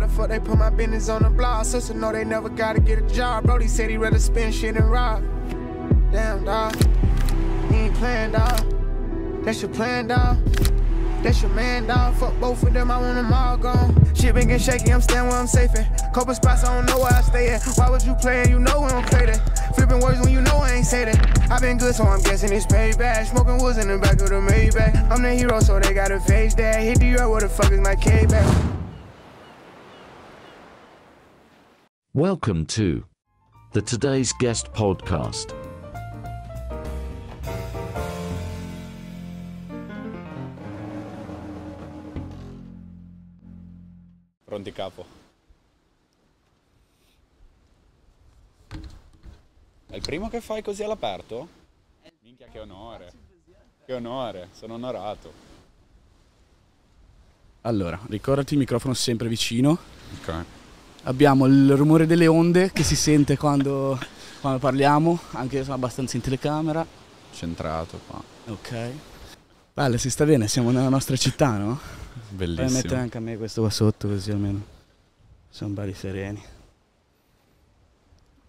the fuck they put my business on the block. Sister know they never gotta get a job. Brody said he rather spend shit and rob. Damn, dog. He ain't playing, dog. That's your plan, dog. That's your man, dog. Fuck both of them, I want them all gone. Shit been getting shaky, I'm staying where I'm safe at. Couple spots, I don't know where I stay at. Why would you play and you know I am not play that? Flipping words when you know I ain't say that. i been good, so I'm guessing it's payback. Smoking woods in the back of the Maybach. I'm the hero, so they gotta face that. Hit the earth, where the fuck is my K back? Welcome to the Today's Guest podcast. Pronti capo. È il primo che fai così all'aperto? Minchia che onore. Che onore, sono onorato. Allora, ricordati il microfono sempre vicino. Ok abbiamo il rumore delle onde che si sente quando, quando parliamo, anche se sono abbastanza in telecamera. Centrato qua. Ok. Vale, si sta bene, siamo nella nostra città, no? Bellissimo. Puoi mettere anche a me questo qua sotto così almeno sono belli sereni.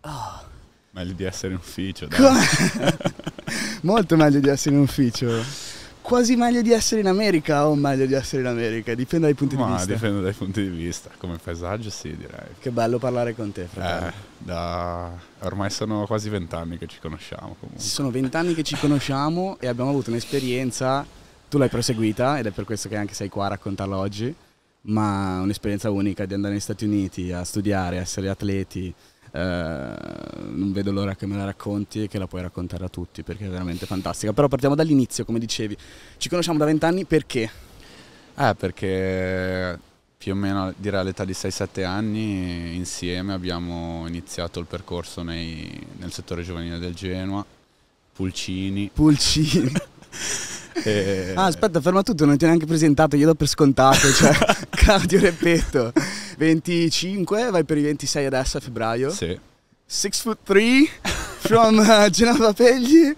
Oh. Meglio di essere in ufficio, dai. Molto meglio di essere in ufficio quasi meglio di essere in America o meglio di essere in America? Dipende dai punti Ma di vista. Dipende dai punti di vista, come paesaggio sì direi. Che bello parlare con te, fratello. Eh, da... ormai sono quasi vent'anni che ci conosciamo comunque. Sono vent'anni che ci conosciamo e abbiamo avuto un'esperienza, tu l'hai proseguita ed è per questo che anche sei qua a raccontarla oggi, ma un'esperienza unica di andare negli Stati Uniti a studiare, a essere atleti, eh, non vedo l'ora che me la racconti e che la puoi raccontare a tutti perché è veramente fantastica. Però partiamo dall'inizio, come dicevi, ci conosciamo da vent'anni perché? Eh, perché più o meno direi all'età di 6-7 anni insieme abbiamo iniziato il percorso nei, nel settore giovanile del Genoa, Pulcini. Pulcini. e... Ah, aspetta, ferma tutto, non ti ho neanche presentato, io do per scontato, cioè Claudio Repetto. 25, vai per i 26 adesso a febbraio. Sì. 6 foot 3 from uh, Genova Pegli.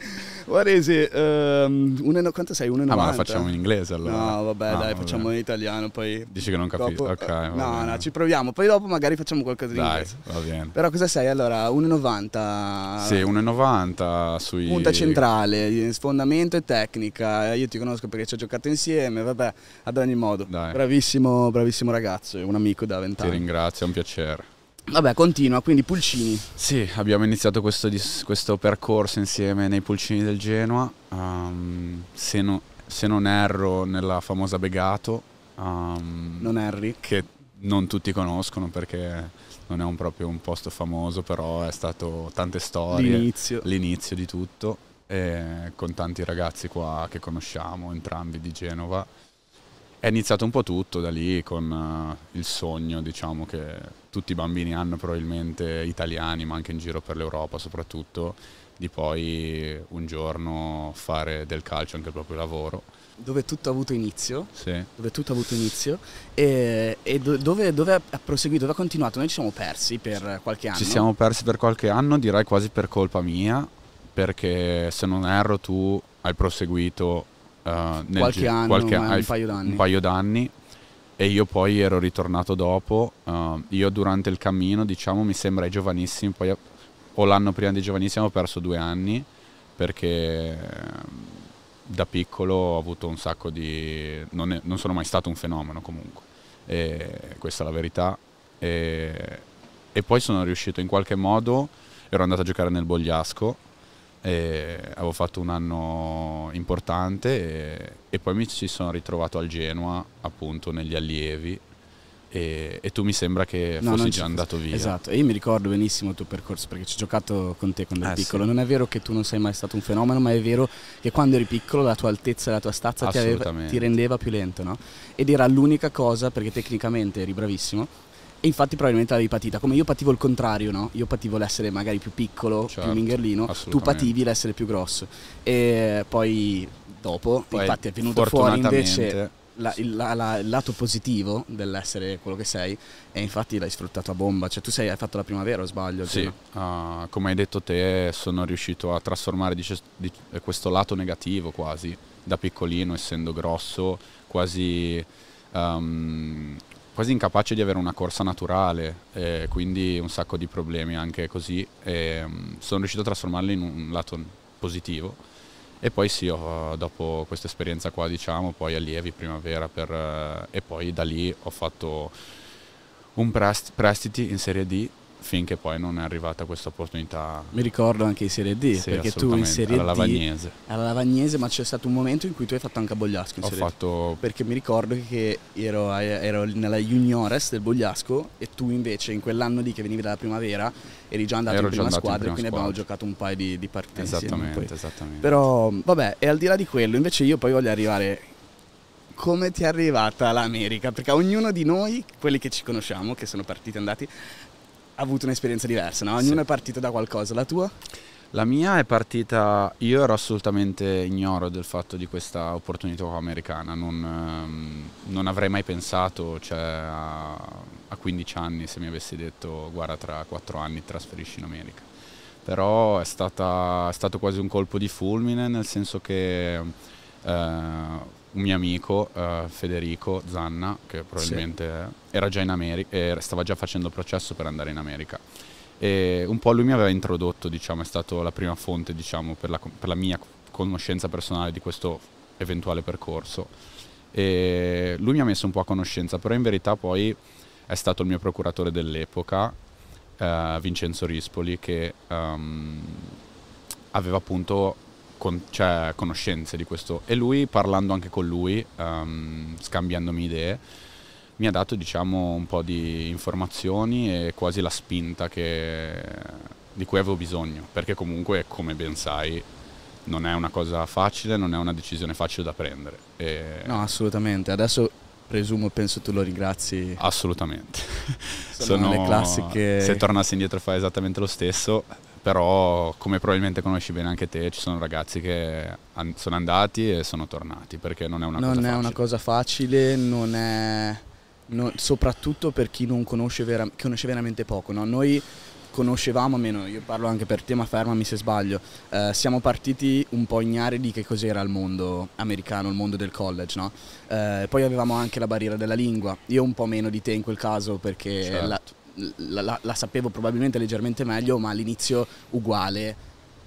Varese, um, ehm, uno, quanto sei? 1,90? Ah, ma la facciamo in inglese allora. No, vabbè, no, dai, vabbè. facciamo in italiano. Poi Dici che non capisco. Dopo, ok. No, bene. no, ci proviamo. Poi dopo magari facciamo qualcosa di dai, inglese. Va bene. Però cosa sei? Allora, 1,90. Sì, 1,90 sui. Punta centrale, eh, sfondamento e tecnica. Eh, io ti conosco perché ci ho giocato insieme. Vabbè, ad ogni modo. Dai. Bravissimo, bravissimo ragazzo, un amico da vent'anni. Ti ringrazio, è un piacere. Vabbè, continua, quindi Pulcini. Sì, abbiamo iniziato questo, questo percorso insieme nei Pulcini del Genoa, um, se, no, se, non erro nella famosa Begato. Um, non Harry. Che non tutti conoscono perché non è un proprio un posto famoso, però è stato tante storie. L'inizio. L'inizio di tutto, con tanti ragazzi qua che conosciamo, entrambi di Genova. È iniziato un po' tutto da lì con uh, il sogno, diciamo, che tutti i bambini hanno probabilmente, italiani ma anche in giro per l'Europa soprattutto, di poi un giorno fare del calcio anche il proprio lavoro. Dove tutto ha avuto inizio, sì. dove tutto ha avuto inizio e, e dove, dove, ha proseguito, dove ha continuato. Noi ci siamo persi per qualche anno. Ci siamo persi per qualche anno, direi quasi per colpa mia, perché se non erro tu hai proseguito uh, qualche, anno, qualche, hai, un paio d'anni e io poi ero ritornato dopo. Uh, io durante il cammino, diciamo, mi sembra giovanissimo, poi o l'anno prima di giovanissimo ho perso due anni perché ehm, da piccolo ho avuto un sacco di... non, è, non sono mai stato un fenomeno comunque, e questa è la verità. E, e poi sono riuscito in qualche modo, ero andato a giocare nel Bogliasco e avevo fatto un anno importante e, e, poi mi ci sono ritrovato al Genoa appunto negli allievi e, e tu mi sembra che no, fossi già andato via esatto e io mi ricordo benissimo il tuo percorso perché ci ho giocato con te quando eri eh, piccolo sì. non è vero che tu non sei mai stato un fenomeno ma è vero che quando eri piccolo la tua altezza e la tua stazza ti, aveva, ti rendeva più lento no? ed era l'unica cosa perché tecnicamente eri bravissimo e infatti probabilmente l'avevi patita, come io pativo il contrario, no? Io pativo l'essere magari più piccolo, certo, più mingherlino, tu pativi l'essere più grosso. E poi dopo, poi, infatti è venuto fuori invece la, la, la, il lato positivo dell'essere quello che sei e infatti l'hai sfruttato a bomba, cioè tu sei, hai fatto la primavera o sbaglio? Sì, uh, come hai detto te sono riuscito a trasformare dice, di, questo lato negativo quasi da piccolino essendo grosso quasi um, quasi incapace di avere una corsa naturale, eh, quindi un sacco di problemi anche così. E, mh, mm, sono riuscito a trasformarli in un lato positivo. E poi sì, ho, dopo questa esperienza qua, diciamo, poi allievi primavera per, eh, e poi da lì ho fatto un prestiti in Serie D finché poi non è arrivata questa opportunità. Mi ricordo anche in Serie D, sì, perché tu in Serie alla D... Lavagnese. Alla Lavagnese, ma c'è stato un momento in cui tu hai fatto anche a Bogliasco in Ho Serie fatto... D. Perché mi ricordo che ero, ero nella Juniores del Bogliasco e tu invece in quell'anno lì che venivi dalla primavera eri già andato ero in prima andato squadra, in prima quindi squadra. abbiamo giocato un paio di, di partite. Esattamente, esattamente. Però vabbè, e al di là di quello, invece io poi voglio arrivare come ti è arrivata l'America? Perché ognuno di noi, quelli che ci conosciamo, che sono partiti e andati, avuto un'esperienza diversa, no? Ognuno sì. è partito da qualcosa, la tua? La mia è partita, io ero assolutamente ignoro del fatto di questa opportunità americana, non, ehm, non avrei mai pensato, cioè, a, a, 15 anni se mi avessi detto guarda tra 4 anni trasferisci in America. Però è, stata, è stato quasi un colpo di fulmine nel senso che eh, un mio amico eh, Federico Zanna, che probabilmente sì. era già in America, eh, stava già facendo il processo per andare in America. E un po' lui mi aveva introdotto, diciamo, è stata la prima fonte diciamo, per, la, per la mia conoscenza personale di questo eventuale percorso. E lui mi ha messo un po' a conoscenza, però in verità poi è stato il mio procuratore dell'epoca, eh, Vincenzo Rispoli, che um, aveva appunto con, cioè, conoscenze di questo. E lui, parlando anche con lui, um, scambiandomi idee, mi ha dato diciamo, un po' di informazioni e quasi la spinta che, di cui avevo bisogno, perché comunque, come ben sai, non è una cosa facile, non è una decisione facile da prendere. E... No, assolutamente. Adesso presumo, penso tu lo ringrazi. Assolutamente. Sono, Sono le classiche... Se tornassi indietro fai esattamente lo stesso, però come probabilmente conosci bene anche te ci sono ragazzi che an- sono andati e sono tornati perché non è una non cosa è facile. Non è una cosa facile, non è... Non, soprattutto per chi non conosce, vera- conosce veramente poco. No? Noi conoscevamo, almeno io parlo anche per te, ma fermami se sbaglio, eh, siamo partiti un po' ignari di che cos'era il mondo americano, il mondo del college, no? Eh, poi avevamo anche la barriera della lingua, io un po' meno di te in quel caso perché certo. la, la, la, la sapevo probabilmente leggermente meglio, ma all'inizio uguale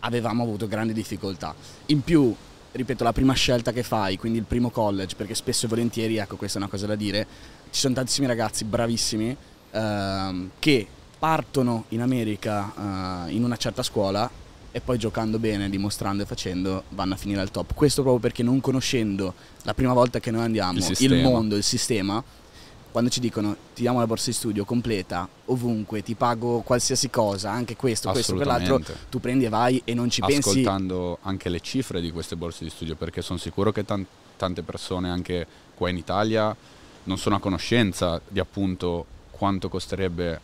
avevamo avuto grandi difficoltà. In più, ripeto, la prima scelta che fai, quindi il primo college, perché spesso e volentieri, ecco questa è una cosa da dire, ci sono tantissimi ragazzi bravissimi ehm, che partono in America eh, in una certa scuola e poi giocando bene, dimostrando e facendo, vanno a finire al top. Questo proprio perché non conoscendo la prima volta che noi andiamo il, il mondo, il sistema, quando ci dicono ti diamo la borsa di studio completa, ovunque, ti pago qualsiasi cosa, anche questo, questo, quell'altro, tu prendi e vai e non ci Ascoltando pensi. Ascoltando anche le cifre di queste borse di studio, perché sono sicuro che tan- tante persone anche qua in Italia non sono a conoscenza di appunto quanto costerebbe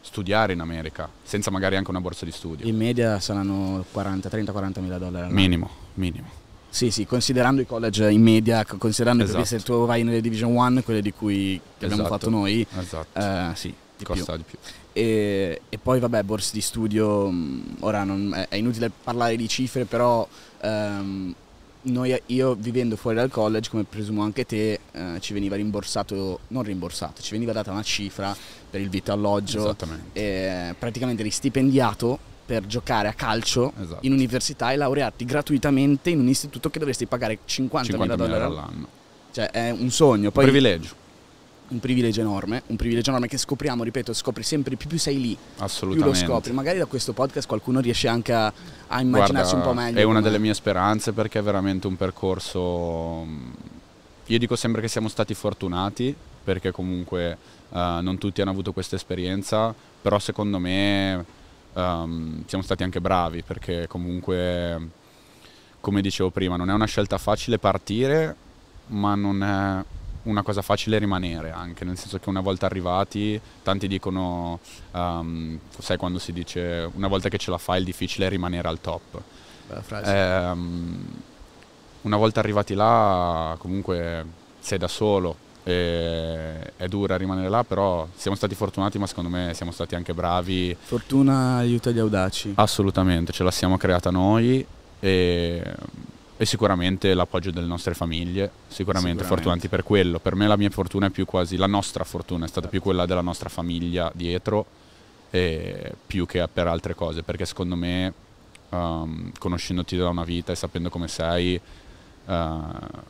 studiare in America, senza magari anche una borsa di studio. In media saranno 40, 30-40 mila dollari. Minimo, minimo. Sì, sì, considerando i college in media, considerando esatto. perché se tu vai nelle Division 1, quelle di cui esatto. abbiamo fatto noi, esatto. eh, sì, di costa più. di più. E, e, poi vabbè, borse di studio, mm, ora non, è inutile parlare di cifre, però ehm, noi, io vivendo fuori dal college, come presumo anche te, eh, ci veniva rimborsato, non rimborsato, ci veniva data una cifra per il vitto alloggio, praticamente ristipendiato per giocare a calcio esatto. in università e laurearti gratuitamente in un istituto che dovresti pagare 50.000 dollari, dollari all'anno. Cioè è un sogno. Poi, un privilegio. Un privilegio enorme, un privilegio enorme che scopriamo, ripeto, scopri sempre più, più sei lì, Assolutamente. più lo scopri. Magari da questo podcast qualcuno riesce anche a, a immaginarsi Guarda, un po' meglio. È una delle mie speranze perché è veramente un percorso... Mm, io dico sempre che siamo stati fortunati perché comunque uh, non tutti hanno avuto questa esperienza, però secondo me um, siamo stati anche bravi perché comunque, come dicevo prima, non è una scelta facile partire, ma non è una cosa facile rimanere anche, nel senso che una volta arrivati tanti dicono, um, sai quando si dice una volta che ce la fai il difficile è rimanere al top. Eh, um, una volta arrivati là comunque sei da solo, e eh, è dura rimanere là, però siamo stati fortunati, ma secondo me siamo stati anche bravi. Fortuna aiuta gli audaci. Assolutamente, ce la siamo creata noi e, e sicuramente l'appoggio delle nostre famiglie, sicuramente, sicuramente, fortunati per quello. Per me la mia fortuna è più quasi, la nostra fortuna è stata più certo. quella della nostra famiglia dietro, più che per altre cose, perché secondo me, um, conoscendoti da una vita e sapendo come sei, eh,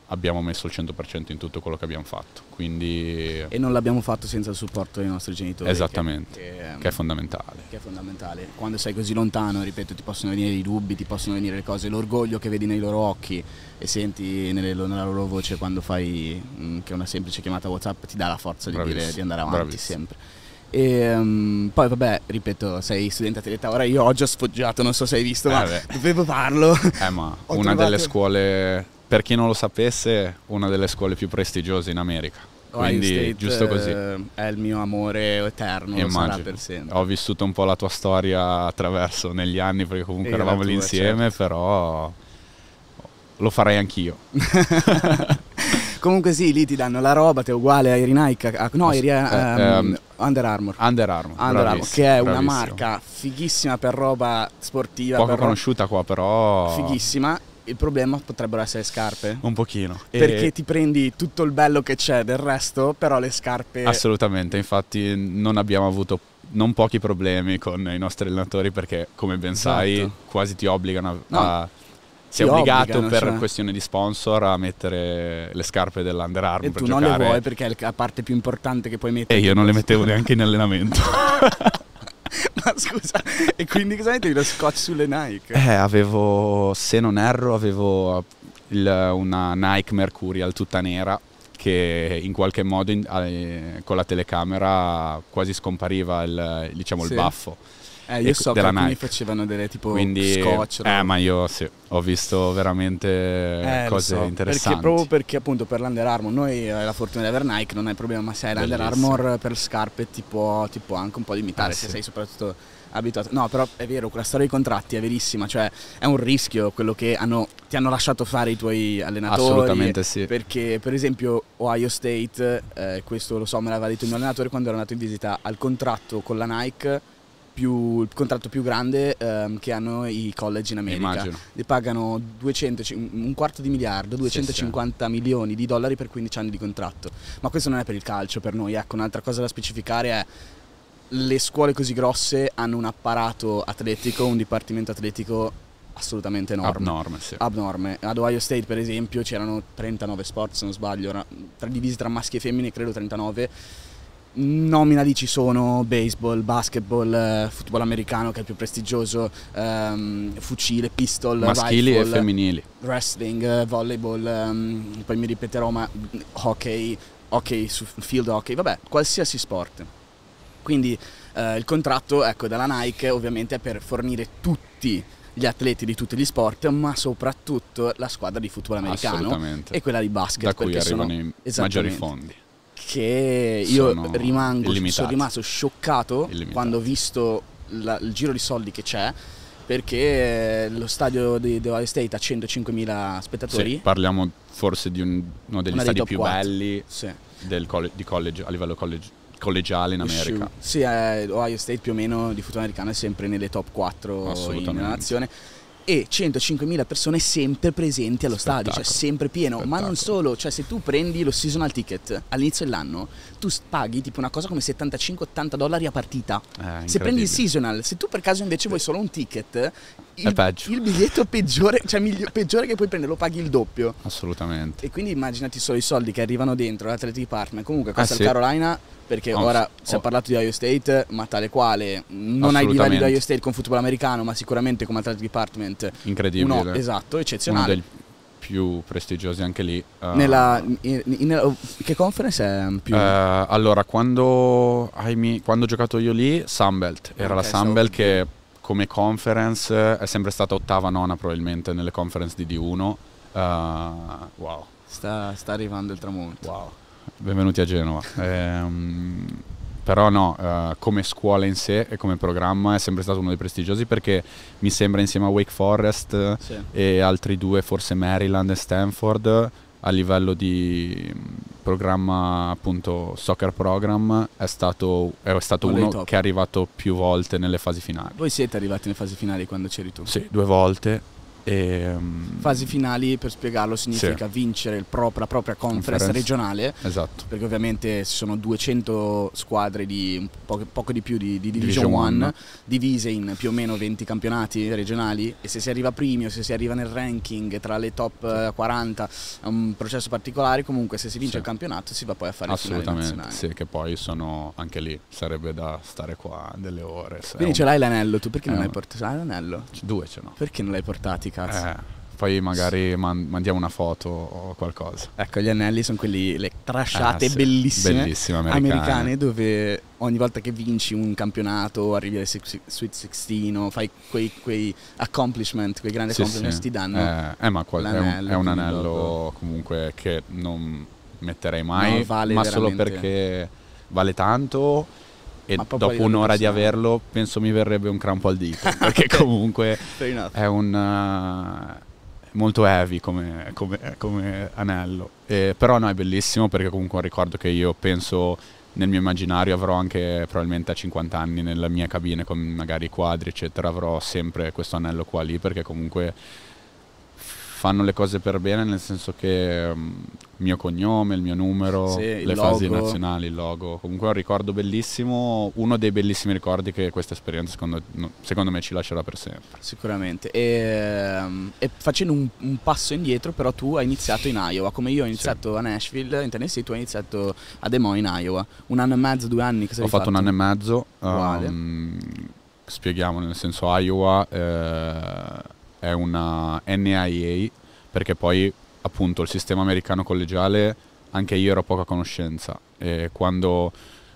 abbiamo messo il 100% in tutto quello che abbiamo fatto. Quindi... E non l'abbiamo fatto senza il supporto dei nostri genitori. Esattamente, che, che, che, è fondamentale. Che è fondamentale. Quando sei così lontano, ripeto, ti possono venire i dubbi, ti possono venire le cose, l'orgoglio che vedi nei loro occhi e senti nelle, nella loro voce quando fai mm, che una semplice chiamata WhatsApp ti dà la forza di, dire, di andare avanti bravissimo. sempre. E, um, poi vabbè, ripeto, sei studente atleta, ora io ho già sfoggiato, non so se hai visto, eh ma beh. dovevo farlo. Eh ma una trovato... delle scuole per chi non lo sapesse, una delle scuole più prestigiose in America. Ohio Quindi, State, giusto così. Eh, è il mio amore eterno, Immagino. per sempre. Ho vissuto un po' la tua storia attraverso negli anni, perché comunque e eravamo lì insieme, certo. però lo farei anch'io. Comunque sì, lì ti danno la roba, te è uguale a Irinaica, no, Airi, um, eh, ehm, ehm, Under Armour. Under Armour, Under Armour che è bravissimo. una marca fighissima per roba sportiva. Poco conosciuta qua però. Fighissima il problema potrebbero essere le scarpe. Un pochino. Perché e... ti prendi tutto il bello che c'è del resto, però le scarpe... Assolutamente, infatti non abbiamo avuto non pochi problemi con i nostri allenatori perché, come ben esatto. sai, quasi ti obbligano a... No. a sei obbligato obbligano, per cioè. questione di sponsor a mettere le scarpe dell'Under Armour. E tu non giocare. le vuoi perché è la parte più importante che puoi mettere. E io non le mettevo neanche in allenamento. Ma scusa, e quindi cosa mettevi lo scotch sulle Nike? Eh, avevo, se non erro, avevo il, una Nike Mercurial tutta nera che in qualche modo in, eh, con la telecamera quasi scompariva il, diciamo, sì. il baffo eh, io ecco, so che mi facevano delle tipo Quindi, scotch. Eh, ma io sì, ho visto veramente eh, cose so, interessanti. Perché, proprio perché appunto per l'Under Armour, noi hai eh, la fortuna di aver Nike, non hai problema, ma se hai l'Under Armour per scarpe ti può, ti può, anche un po' limitare, eh, se sì. sei soprattutto abituato. No, però è vero, quella storia dei contratti è verissima, cioè è un rischio quello che hanno, ti hanno lasciato fare i tuoi allenatori. Assolutamente sì. Perché per esempio Ohio State, eh, questo lo so, me l'aveva detto il mio allenatore quando ero andato in visita al contratto con la Nike più, il contratto più grande ehm, che hanno i college in America. Immagino. Li pagano 200, un quarto di miliardo, 250 sì, sì. milioni di dollari per 15 anni di contratto. Ma questo non è per il calcio, per noi. Ecco, un'altra cosa da specificare è le scuole così grosse hanno un apparato atletico, un dipartimento atletico assolutamente enorme. Abnorme, sì. Abnorme. Ad Ohio State, per esempio, c'erano 39 sport, se non sbaglio, tra, divisi tra maschi e femmine, credo 39 nomina lì ci sono baseball, basketball, eh, football americano che è il più prestigioso, um, fucile, pistol, maschili rifle, e femminili, wrestling, eh, volleyball, um, poi mi ripeterò ma hockey, hockey field hockey, vabbè, qualsiasi sport. Quindi eh, il contratto ecco, della Nike ovviamente è per fornire tutti gli atleti di tutti gli sport, ma soprattutto la squadra di football americano e quella di basket. Da cui arrivano sono, i maggiori fondi che io sono rimango, illimitati. sono rimasto scioccato illimitati. quando ho visto la, il giro di soldi che c'è perché eh, lo stadio di The Valley State ha 105.000 spettatori. Sì, parliamo forse di un, uno degli stadi più 4. belli sì. coll college, a livello college, collegiale in America. Sì, eh, Ohio State più o meno di football americano è sempre nelle top 4 in nazione e 105.000 persone sempre presenti allo Spettacolo. stadio, cioè sempre pieno. Spettacolo. Ma non solo, cioè se tu prendi lo seasonal ticket all'inizio dell'anno, tu paghi tipo una cosa come 75-80 dollari a partita. Eh, se prendi il seasonal, se tu per caso invece vuoi solo un ticket, il, il biglietto peggiore, cioè migliore, peggiore che puoi prendere, lo paghi il doppio. Assolutamente. E quindi immaginati solo i soldi che arrivano dentro l'Athletic Department. Comunque, questa ah, eh, sì. Carolina perché oh, ora oh. si è parlato di Iowa State, ma tale quale non hai livelli di Iowa State con football americano, ma sicuramente come athletic department. Incredibile. Uno, esatto, eccezionale. Uno degli, più prestigiosi anche lì. Uh, nella, in, in, che conference è ehm, più? Uh, allora, quando, mi, quando, ho giocato io lì, Sunbelt, era okay, la Sunbelt so, che come conference è sempre stata ottava, nona probabilmente nelle conference di D1. Uh, eh, wow. Sta, sta, arrivando il tramonto. Wow. Benvenuti a Genova. ehm, però no, uh, come scuola in sé e come programma è sempre stato uno dei prestigiosi perché mi sembra insieme a Wake Forest sì. e altri due, forse Maryland e Stanford, a livello di mm, programma appunto soccer program è stato, è stato uno che è arrivato più volte nelle fasi finali. Voi siete arrivati nelle fasi finali quando c'eri tu? Sì, due volte e, um... Fasi finali, per spiegarlo, significa sì. vincere pro la propria conference, conference, regionale. Esatto. Perché ovviamente ci sono 200 squadre di poco, poco di più di, di Division 1, divise in più o meno 20 campionati regionali e se si arriva primi o se si arriva nel ranking tra le top 40 eh, è un processo particolare, comunque se si vince sì. il campionato si va poi a fare il finale nazionale. Sì, che poi sono anche lì, sarebbe da stare qua delle ore. Quindi ce l'hai l'anello, tu perché non eh, hai portato ah, l'anello? Due ce l'ho. Perché non l'hai portato? cazzo. Eh, poi magari man- mandiamo una foto o qualcosa. Ecco, gli anelli sono quelli, le trasciate ah, sì. bellissime, bellissime americane. americane. dove ogni volta che vinci un campionato, arrivi alle Sweet 16, fai quei, quei, accomplishment, quei grandi sì, accomplishment sì. ti danno. Eh, eh ma qual- è un, è un anello dopo. comunque che non metterei mai, no, vale ma veramente. solo perché vale tanto e dopo un'ora di averlo penso mi verrebbe un crampo al dito perché okay. comunque è un uh, molto heavy come, come, come anello eh, però no è bellissimo perché comunque è un ricordo che io penso nel mio immaginario avrò anche probabilmente a 50 anni nella mia cabina con magari i quadri eccetera avrò sempre questo anello qua lì perché comunque fanno le cose per bene, nel senso che mm, il mio cognome, il mio numero, sì, le fasi nazionali, il logo. Comunque è un ricordo bellissimo, uno dei bellissimi ricordi che questa esperienza secondo, secondo me ci lascerà per sempre. Sicuramente. E, mm, e facendo un, un, passo indietro, però tu hai iniziato in Iowa, come io ho iniziato sì. a Nashville, in Tennessee, tu hai iniziato a Des Moines in Iowa. Un anno e mezzo, due anni che sei Ho fatto, fatto un anno e mezzo. Um, spieghiamo nel senso Iowa. Eh, è una NIA, perché poi appunto il sistema americano collegiale anche io ero poca conoscenza e quando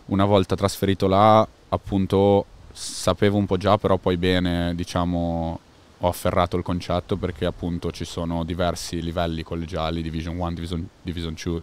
una volta trasferito là appunto sapevo un po' già però poi bene diciamo ho afferrato il concetto perché appunto ci sono diversi livelli collegiali Division 1, Division, 2,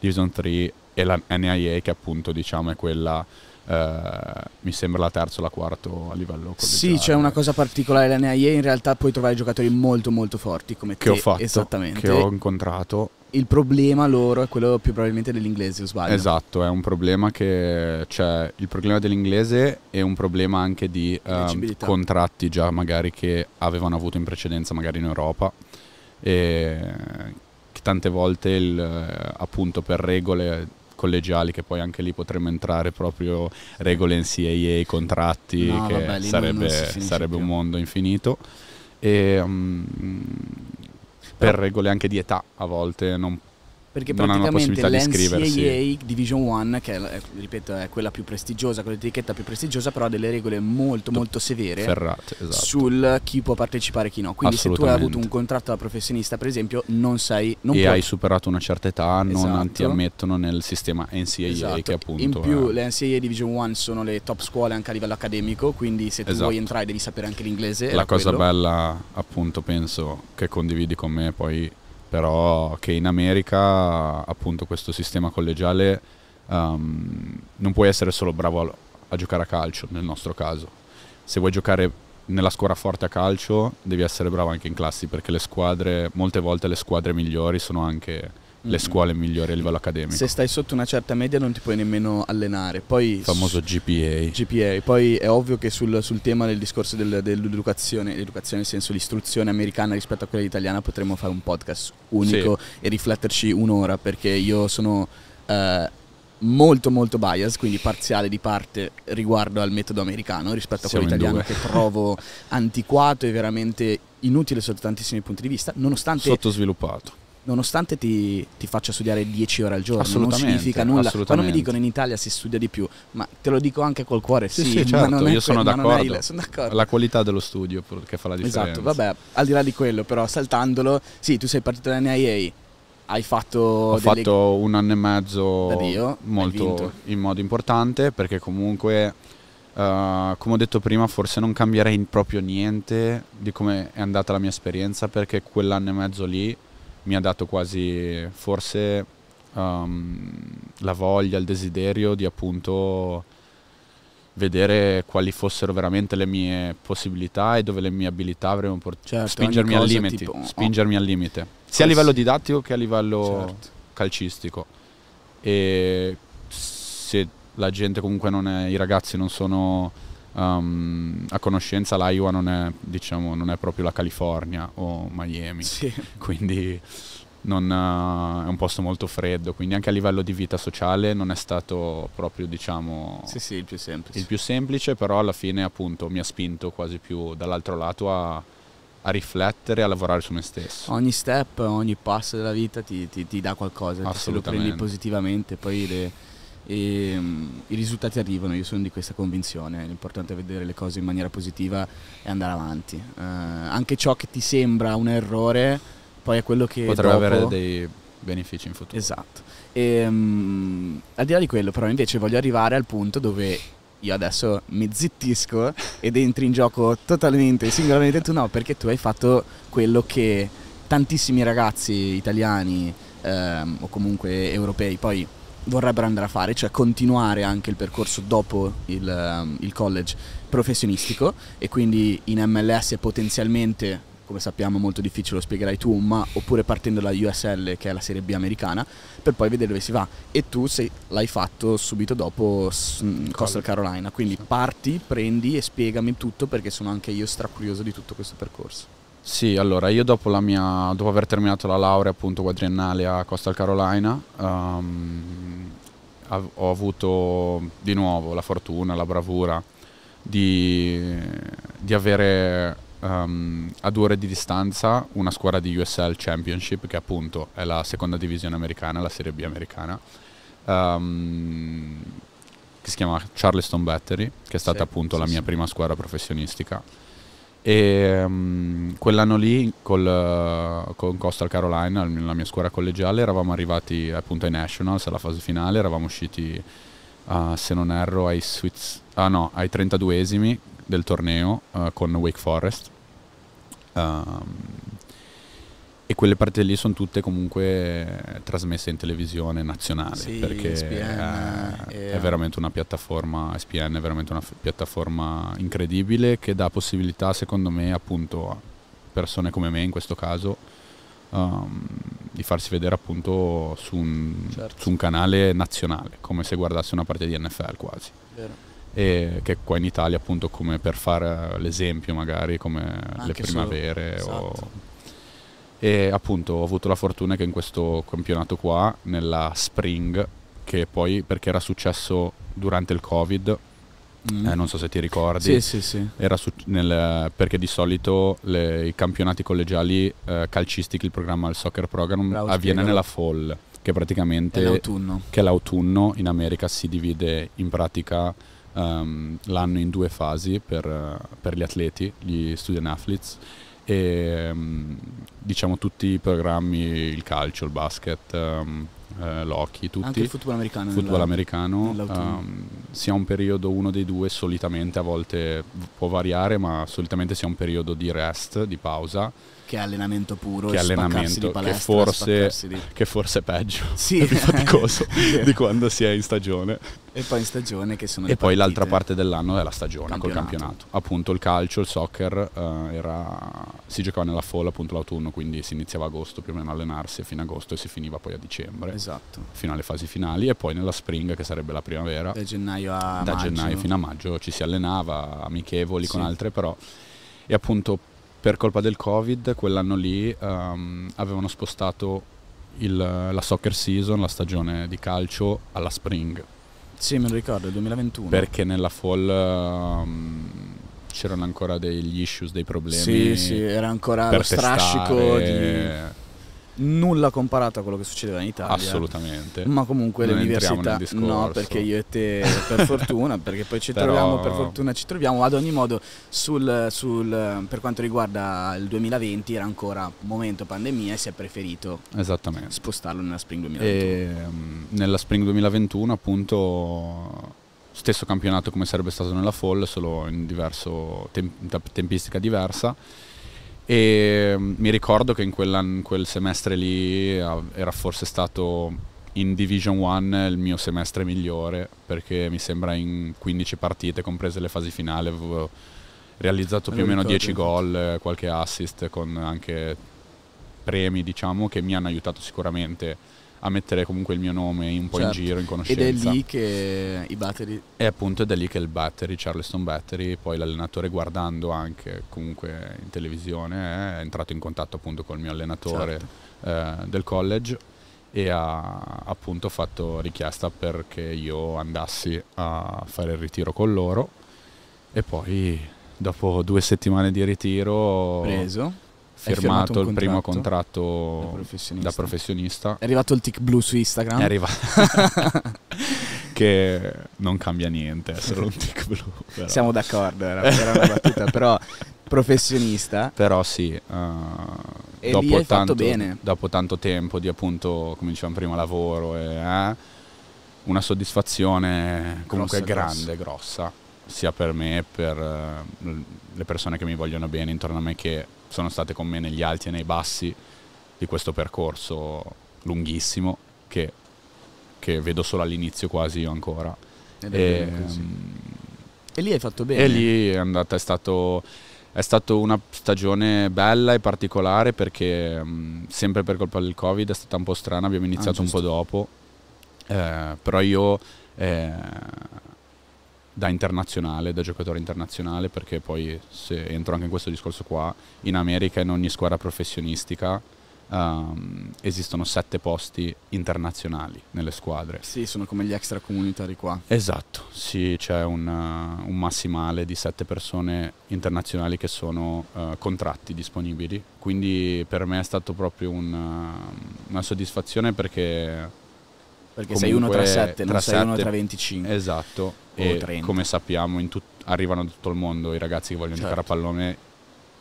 Division 3 e la NIA che appunto diciamo è quella eh, mi sembra la terza o la quarta a livello Sì, c'è una cosa particolare, la NAIE in realtà puoi trovare giocatori molto molto forti come che te, ho fatto, esattamente. Che ho incontrato. Il problema loro è quello più probabilmente dell'inglese, o sbaglio? Esatto, è un problema che c'è cioè, il problema dell'inglese e un problema anche di eh, contratti già magari che avevano avuto in precedenza magari in Europa e tante volte il, appunto per regole collegiali che poi anche lì potremmo entrare proprio regole NCAA, contratti, no, che vabbè, sarebbe, sarebbe un mondo infinito. E, um, per regole anche di età a volte non perché non praticamente l'NCAA Division 1, che è, ripeto è quella più prestigiosa, con l'etichetta più prestigiosa, però ha delle regole molto molto severe Ferrate, esatto. sul chi può partecipare e chi no. Quindi se tu hai avuto un contratto da professionista, per esempio, non sai... Non e puoi... hai superato una certa età, esatto. non ti ammettono nel sistema NCAA esatto. che appunto... In più è... le NCAA Division 1 sono le top scuole anche a livello accademico, quindi se tu vuoi esatto. entrare devi sapere anche l'inglese. La cosa quello. bella appunto penso che condividi con me poi però che in America appunto questo sistema collegiale um, non puoi essere solo bravo a, a, giocare a calcio nel nostro caso se vuoi giocare nella scuola forte a calcio devi essere bravo anche in classi perché le squadre molte volte le squadre migliori sono anche le scuole migliori a livello accademico. Se stai sotto una certa media non ti puoi nemmeno allenare. Poi, Il famoso GPA. GPA. Poi è ovvio che sul, sul tema del discorso del, dell'educazione, l'educazione nel senso l'istruzione americana rispetto a quella italiana, potremmo fare un podcast unico sì. e rifletterci un'ora perché io sono... Eh, molto molto bias, quindi parziale di parte riguardo al metodo americano rispetto a quello italiano che trovo antiquato e veramente inutile sotto tantissimi punti di vista, nonostante sottosviluppato nonostante ti, ti faccia studiare 10 ore al giorno, non significa nulla. Quando mi dicono in Italia si studia di più, ma te lo dico anche col cuore, sì, sì, sì certo, io sono d'accordo. sono d'accordo. La qualità dello studio che fa la esatto, differenza. Esatto, vabbè, al di là di quello, però saltandolo, sì, tu sei partito da NIA, hai fatto. Ho delle... fatto un anno e mezzo Dio, molto in modo importante perché comunque. Uh, come ho detto prima, forse non cambierei proprio niente di come è andata la mia esperienza perché quell'anno e mezzo lì mi ha dato quasi forse um, la voglia, il desiderio di appunto vedere quali fossero veramente le mie possibilità e dove le mie abilità avrebbero portato. Certo, spingermi al limite, tipo, oh. spingermi al limite, sia a livello didattico che a livello certo. calcistico. E se la gente comunque non è, i ragazzi non sono um, a conoscenza l'Iowa non è, diciamo, non è proprio la California o Miami, sì. quindi non, uh, è un posto molto freddo, quindi anche a livello di vita sociale non è stato proprio diciamo, sì, sì, il, più il più semplice, però alla fine appunto mi ha spinto quasi più dall'altro lato a a riflettere, a lavorare su me stesso. Ogni step, ogni passo della vita ti, ti, ti dà qualcosa, se lo prendi positivamente, poi le, e um, i risultati arrivano, io sono di questa convinzione, l'importante è vedere le cose in maniera positiva e andare avanti. Uh, anche ciò che ti sembra un errore, poi è quello che... Potrebbe dopo... avere dei benefici in futuro. Esatto. E, um, al di là di quello, però invece voglio arrivare al punto dove io adesso mi zittisco ed entri in gioco totalmente, singolarmente tu no, perché tu hai fatto quello che tantissimi ragazzi italiani ehm, o comunque europei poi vorrebbero andare a fare, cioè continuare anche il percorso dopo il, um, il college professionistico e quindi in MLS potenzialmente come sappiamo molto difficile, lo spiegherai tu, ma oppure partendo dalla USL che è la serie B americana, per poi vedere dove si va. E tu sei, l'hai fatto subito dopo mm, Coastal Carolina, quindi parti, prendi e spiegami tutto perché sono anche io stracurioso di tutto questo percorso. Sì, allora io dopo, mia, dopo aver terminato la laurea appunto quadriennale a Costa Carolina um, ho avuto di nuovo la fortuna, la bravura di, di avere um, ehm, a due ore di distanza una squadra di USL Championship che appunto è la seconda divisione americana, la Serie B americana. Um, che si chiama Charleston Battery, che è stata sì, appunto sì, la mia sì. prima squadra professionistica. E um, quell'anno lì col, eh, con Coastal Carolina, la mia scuola collegiale, eravamo arrivati appunto ai Nationals alla fase finale, eravamo usciti, uh, se non erro, ai, Swiss, ah, no, ai 32esimi del torneo uh, con Wake Forest. Ehm, e quelle parti lì sono tutte comunque eh, trasmesse in televisione nazionale, sì, perché SPN, è, eh, è, veramente una piattaforma, SPN è veramente una piattaforma incredibile che dà possibilità, secondo me, appunto a persone come me in questo caso, um, di farsi vedere appunto su un, certo. su un, canale nazionale, come se guardasse una parte di NFL quasi. Vero e che qua in Italia appunto come per fare eh, l'esempio magari come Anche le primavere solo, esatto. o e appunto ho avuto la fortuna che in questo campionato qua, nella Spring, che poi perché era successo durante il Covid, Mm. Eh, non so se ti ricordi. Sì, sì, sì. Su, nel, perché di solito le, i campionati collegiali eh, calcistici, il programma, il soccer program, Bravo, avviene nella fall, che praticamente... È l'autunno. Che l'autunno in America si divide in pratica um, l'anno in due fasi per, per gli atleti, gli student athletes e ehm, diciamo tutti i programmi, il calcio, il basket, um, eh, l'hockey, tutti. Anche il football americano. Football americano um, sia un periodo uno dei due, solitamente a volte può variare, ma solitamente sia un periodo di rest, di pausa che è allenamento puro, che allenamento, palestra, che, forse, di... che forse è peggio, sì. è più faticoso di quando si è in stagione. E poi in stagione che sono... E poi partite. l'altra parte dell'anno è la stagione campionato. col campionato. Appunto il calcio, il soccer, eh, era, si giocava nella folla appunto l'autunno, quindi si iniziava agosto più o meno a allenarsi a fine agosto e si finiva poi a dicembre. Esatto. Fino alle fasi finali e poi nella spring che sarebbe la primavera. Da gennaio a da maggio. gennaio fino a maggio ci si allenava amichevoli sì. con altre però. E appunto per colpa del Covid quell'anno lì um, avevano spostato il, la soccer season, la stagione di calcio, alla spring. Sì, me lo ricordo, il 2021. Perché nella fall um, c'erano ancora degli issues, dei problemi. Sì, sì, era ancora lo strascico di nulla comparato a quello che succedeva in Italia. Assolutamente. Ma comunque non università no, perché io e te per fortuna, perché poi ci Però... troviamo per fortuna ci troviamo ad ogni modo sul, sul, per quanto riguarda il 2020 era ancora momento pandemia e si è preferito spostarlo nella Spring 2021. E, ehm, nella Spring 2021 appunto stesso campionato come sarebbe stato nella Fall, solo in diverso temp- tempistica diversa e mm, mi ricordo che in, quella, in quel semestre lì era forse stato in Division 1 il mio semestre migliore perché mi sembra in 15 partite, comprese le fasi finali, avevo realizzato eh, più o meno 10 gol, qualche assist con anche premi diciamo che mi hanno aiutato sicuramente a mettere comunque il mio nome un po' certo. in giro, in conoscenza. Ed è lì che i battery... E appunto è da lì che il battery, Charleston Battery, poi l'allenatore guardando anche comunque in televisione è entrato in contatto appunto col mio allenatore certo. eh, del college e ha appunto fatto richiesta perché io andassi a fare il ritiro con loro e poi dopo due settimane di ritiro... Preso firmato, il primo contratto da professionista. da professionista. È arrivato il tick blu su Instagram. È arrivato. che non cambia niente, è solo un tick blu. Però. Siamo d'accordo, era, una battuta, però professionista. Però sì, uh, dopo, tanto, dopo, tanto, tempo di appunto, come dicevamo prima, lavoro, e, eh, una soddisfazione comunque grossa, grande, grossa. grossa, sia per me che per uh, le persone che mi vogliono bene intorno a me che sono state con me negli alti e nei bassi di questo percorso lunghissimo che, che vedo solo all'inizio quasi io ancora. e, ehm, e lì hai fatto bene. E lì è andata, è stato è stata una stagione bella e particolare perché mh, mm, sempre per colpa del covid è stata un po' strana, abbiamo ah, iniziato ah, un po' dopo, eh, però io eh, da internazionale, da giocatore internazionale, perché poi se entro anche in questo discorso qua, in America in ogni squadra professionistica um, esistono sette posti internazionali nelle squadre. Sì, sono come gli extracomunitari qua. Esatto, sì, c'è un, uh, un, massimale di sette persone internazionali che sono uh, contratti disponibili, quindi per me è stato proprio un, una soddisfazione perché... Perché sei uno tra sette, non sei uno tra 25. Esatto e come sappiamo tut- arrivano da tutto il mondo i ragazzi che vogliono certo. giocare a certo. pallone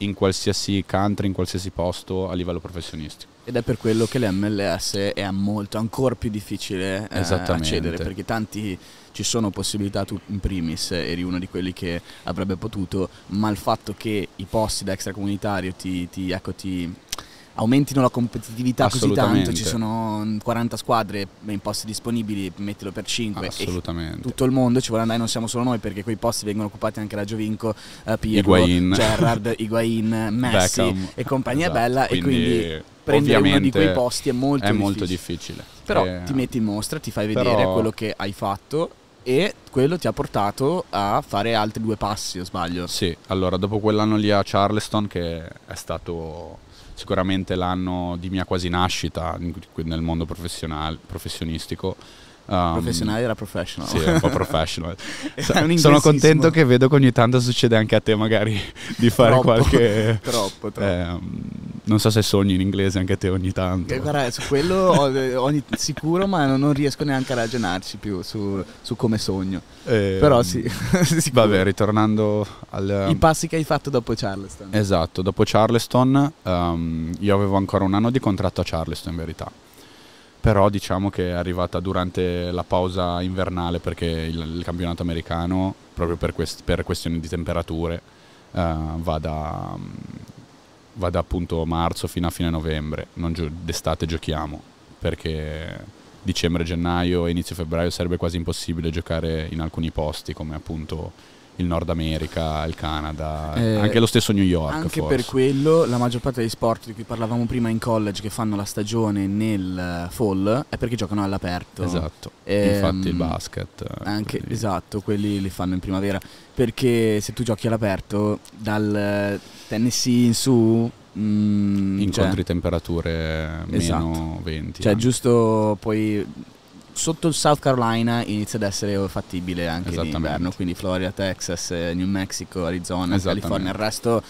in qualsiasi country, in qualsiasi posto a livello professionistico. Ed è per quello che le MLS è molto, ancora più difficile eh, accedere, perché tanti ci sono possibilità, tu in primis eri uno di quelli che avrebbe potuto, ma il fatto che i posti da extracomunitario ti, ti, ecco, ti aumentino la competitività così tanto, ci sono 40 mm, squadre in posti disponibili, mettilo per 5. Assolutamente. tutto il mondo ci vuole andare, non siamo solo noi perché quei posti vengono occupati anche da Giovinco, eh, Pirlo, Higuain. Gerrard, Higuain, Messi Beckham. e compagnia esatto. bella quindi, e quindi prendere uno di quei posti è molto, è difficile. molto difficile. Però eh. ti metti in mostra, ti fai vedere Però... quello che hai fatto e quello ti ha portato a fare altri due passi, o sbaglio? Sì, allora dopo quell'anno lì a Charleston che è stato sicuramente l'anno di mia quasi nascita nel mondo professionistico Um, professionale era professional. Sì, un po' professional. Sono contento che vedo che ogni tanto succede anche a te magari di fare troppo, qualche... Troppo, troppo. Eh, non so se sogni in inglese anche a te ogni tanto. Eh, guarda, su quello eh, ogni, sicuro, ma non riesco neanche a ragionarci più su, su come sogno. Eh, Però sì. vabbè, ritornando al... I passi che hai fatto dopo Charleston. Esatto, dopo Charleston um, io avevo ancora un anno di contratto a Charleston in verità però diciamo che è arrivata durante la pausa invernale perché il, il campionato americano, proprio per, quest- per questioni di temperature, uh, va, da, um, va, da, appunto marzo fino a fine novembre, non gio- d'estate giochiamo perché dicembre, gennaio e inizio febbraio sarebbe quasi impossibile giocare in alcuni posti come appunto il Nord America, il Canada, eh, anche lo stesso New York. Anche forse. per quello la maggior parte degli sport di cui parlavamo prima in college che fanno la stagione nel eh, fall è perché giocano all'aperto. Esatto. E, ehm, Infatti il basket. Eh, anche, quindi. Esatto, quelli li fanno in primavera. Perché se tu giochi all'aperto, dal Tennessee in su Mm, incontri cioè, temperature meno esatto. 20. Cioè, eh. giusto poi sotto il South Carolina inizia ad essere fattibile anche l'inverno, quindi Florida, Texas, eh, New Mexico, Arizona, California, il resto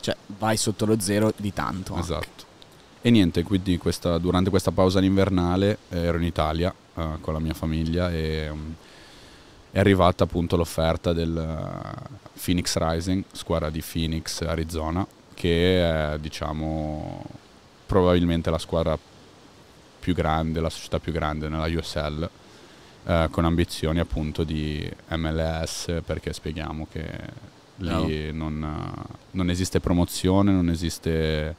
cioè, vai sotto lo zero di tanto. Esatto. Anche. E niente, quindi questa, durante questa pausa invernale eh, ero in Italia uh, con la mia famiglia e um, è arrivata appunto l'offerta del Phoenix Rising, squadra di Phoenix, Arizona, che è diciamo probabilmente la squadra più più grande, la società più grande nella USL, eh, con ambizioni appunto di MLS, perché spieghiamo che lì no. non, eh, non, esiste promozione, non esiste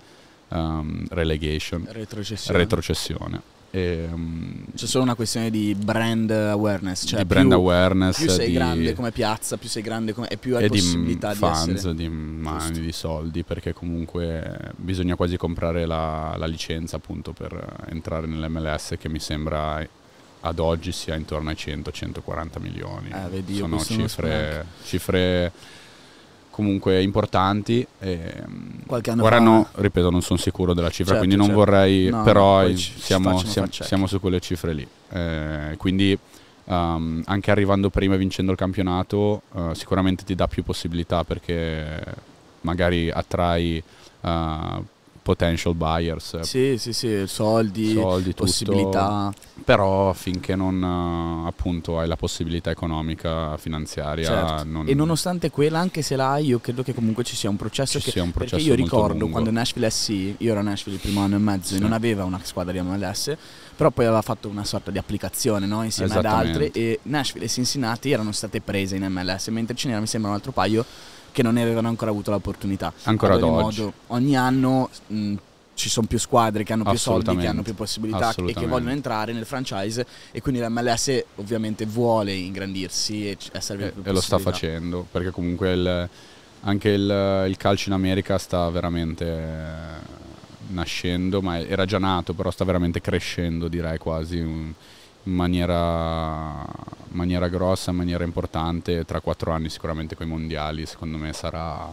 um, relegation, retrocessione. retrocessione. E, um, C'è solo una questione di brand awareness. Cioè di più, brand awareness. Più sei di... grande come piazza, più sei grande come... e più hai e mm, possibilità di fans, essere... di mm, mani, Giusto. di soldi, perché comunque bisogna quasi comprare la, la licenza appunto per entrare nell'MLS che mi sembra ad oggi sia intorno ai 100-140 milioni. Eh, vedi, Sono cifre, cifre comunque importanti. Qualche anno ora fa... no, eh. ripeto, non sono sicuro della cifra, certo, quindi non certo. vorrei, no, però siamo, siamo, siamo, su quelle cifre lì. Eh, quindi um, anche arrivando prima e vincendo il campionato uh, sicuramente ti dà più possibilità perché magari attrai... Uh, potential buyers. Sì, sì, sì, soldi, soldi possibilità. Tutto. Però finché non eh, appunto hai la possibilità economica, finanziaria. Certo. Non... E nonostante quella, anche se l'hai, io credo che comunque ci sia un processo. Ci che... un processo perché io ricordo lungo. quando Nashville SC, io ero a Nashville il primo anno e mezzo sì. e non aveva una squadra di MLS, però poi aveva fatto una sorta di applicazione no? insieme ad altri e Nashville e Cincinnati erano state prese in MLS, mentre ce n'era mi sembra un altro paio che non ne avevano ancora avuto l'opportunità. Ancora ad, oggi. Modo, ogni anno mh, mm, ci sono più squadre che hanno più soldi, che hanno più possibilità e che vogliono entrare nel franchise e quindi l'MLS ovviamente vuole ingrandirsi e, e, e lo sta facendo perché comunque il, anche il, il, calcio in America sta veramente nascendo, ma era già nato, però sta veramente crescendo direi quasi in maniera, maniera grossa, in maniera importante. Tra quattro anni sicuramente con i mondiali, secondo me sarà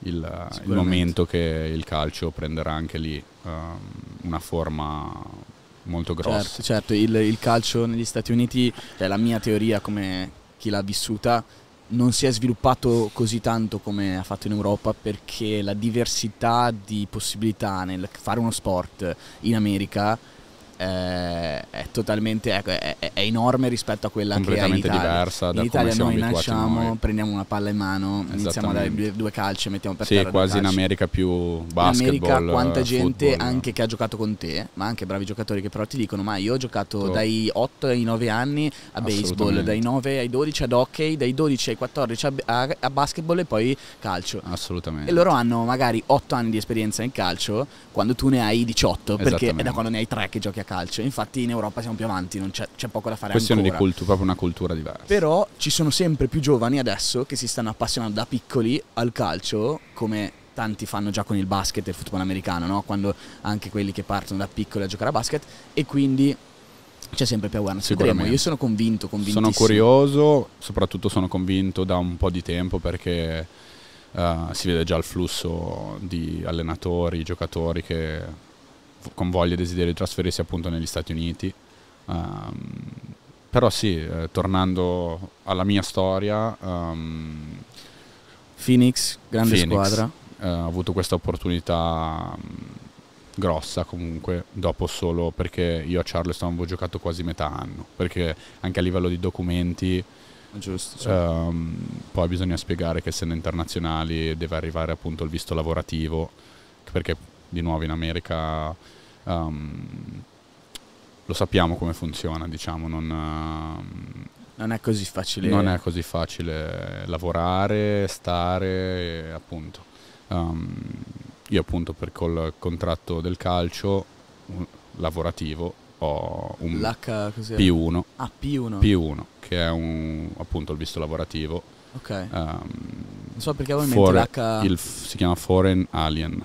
il, il momento che il calcio prenderà anche lì um, una forma molto grossa. Certo, certo. Il, il, calcio negli Stati Uniti, cioè la mia teoria come chi l'ha vissuta, non si è sviluppato così tanto come ha fatto in Europa perché la diversità di possibilità nel fare uno sport in America è, eh, è totalmente ecco, è, è, enorme rispetto a quella che è in Italia. diversa in Italia noi nasciamo, noi. prendiamo una palla in mano, iniziamo a dare due, due calci, mettiamo per sì, terra quasi in America più basketball. In America eh, quanta gente football, anche che ha giocato con te, ma anche bravi giocatori che però ti dicono "Ma io ho giocato oh. dai 8 ai 9 anni a baseball, dai 9 ai 12 ad hockey, dai 12 ai 14 a, a, a basketball e poi calcio". Assolutamente. E loro hanno magari 8 anni di esperienza in calcio quando tu ne hai 18 perché è da quando ne hai 3 che giochi a calcio calcio. Infatti in Europa siamo più avanti, c'è, c'è, poco da fare Questione ancora. Questione di cultura, proprio una cultura diversa. Però ci sono sempre più giovani adesso che si stanno appassionando da piccoli al calcio, come tanti fanno già con il basket e il football americano, no? Quando anche quelli che partono da piccoli a giocare a basket e quindi c'è sempre più awareness. Vedremo, io sono convinto, Sono curioso, soprattutto sono convinto da un po' di tempo perché... Uh, si vede già il flusso di allenatori, giocatori che con voglia e desiderio di trasferirsi appunto negli Stati Uniti. Um, però sì, eh, tornando alla mia storia, um, Phoenix, grande Phoenix, squadra. Eh, ha avuto questa opportunità um, grossa comunque, dopo solo perché io a Charleston avevo giocato quasi metà anno, perché anche a livello di documenti... Giusto, sì. um, poi bisogna spiegare che essendo internazionali deve arrivare appunto il visto lavorativo, perché di nuovo in America um, lo sappiamo come funziona, diciamo, non, um, non, è così facile. Non è così facile lavorare, stare, appunto. Um, io appunto per col contratto del calcio un, lavorativo ho un L'H, P1, ah, P1. P1. che è un, appunto il visto lavorativo. Ok. Um, non so perché avevo in mente l'H. si chiama Foreign Alien.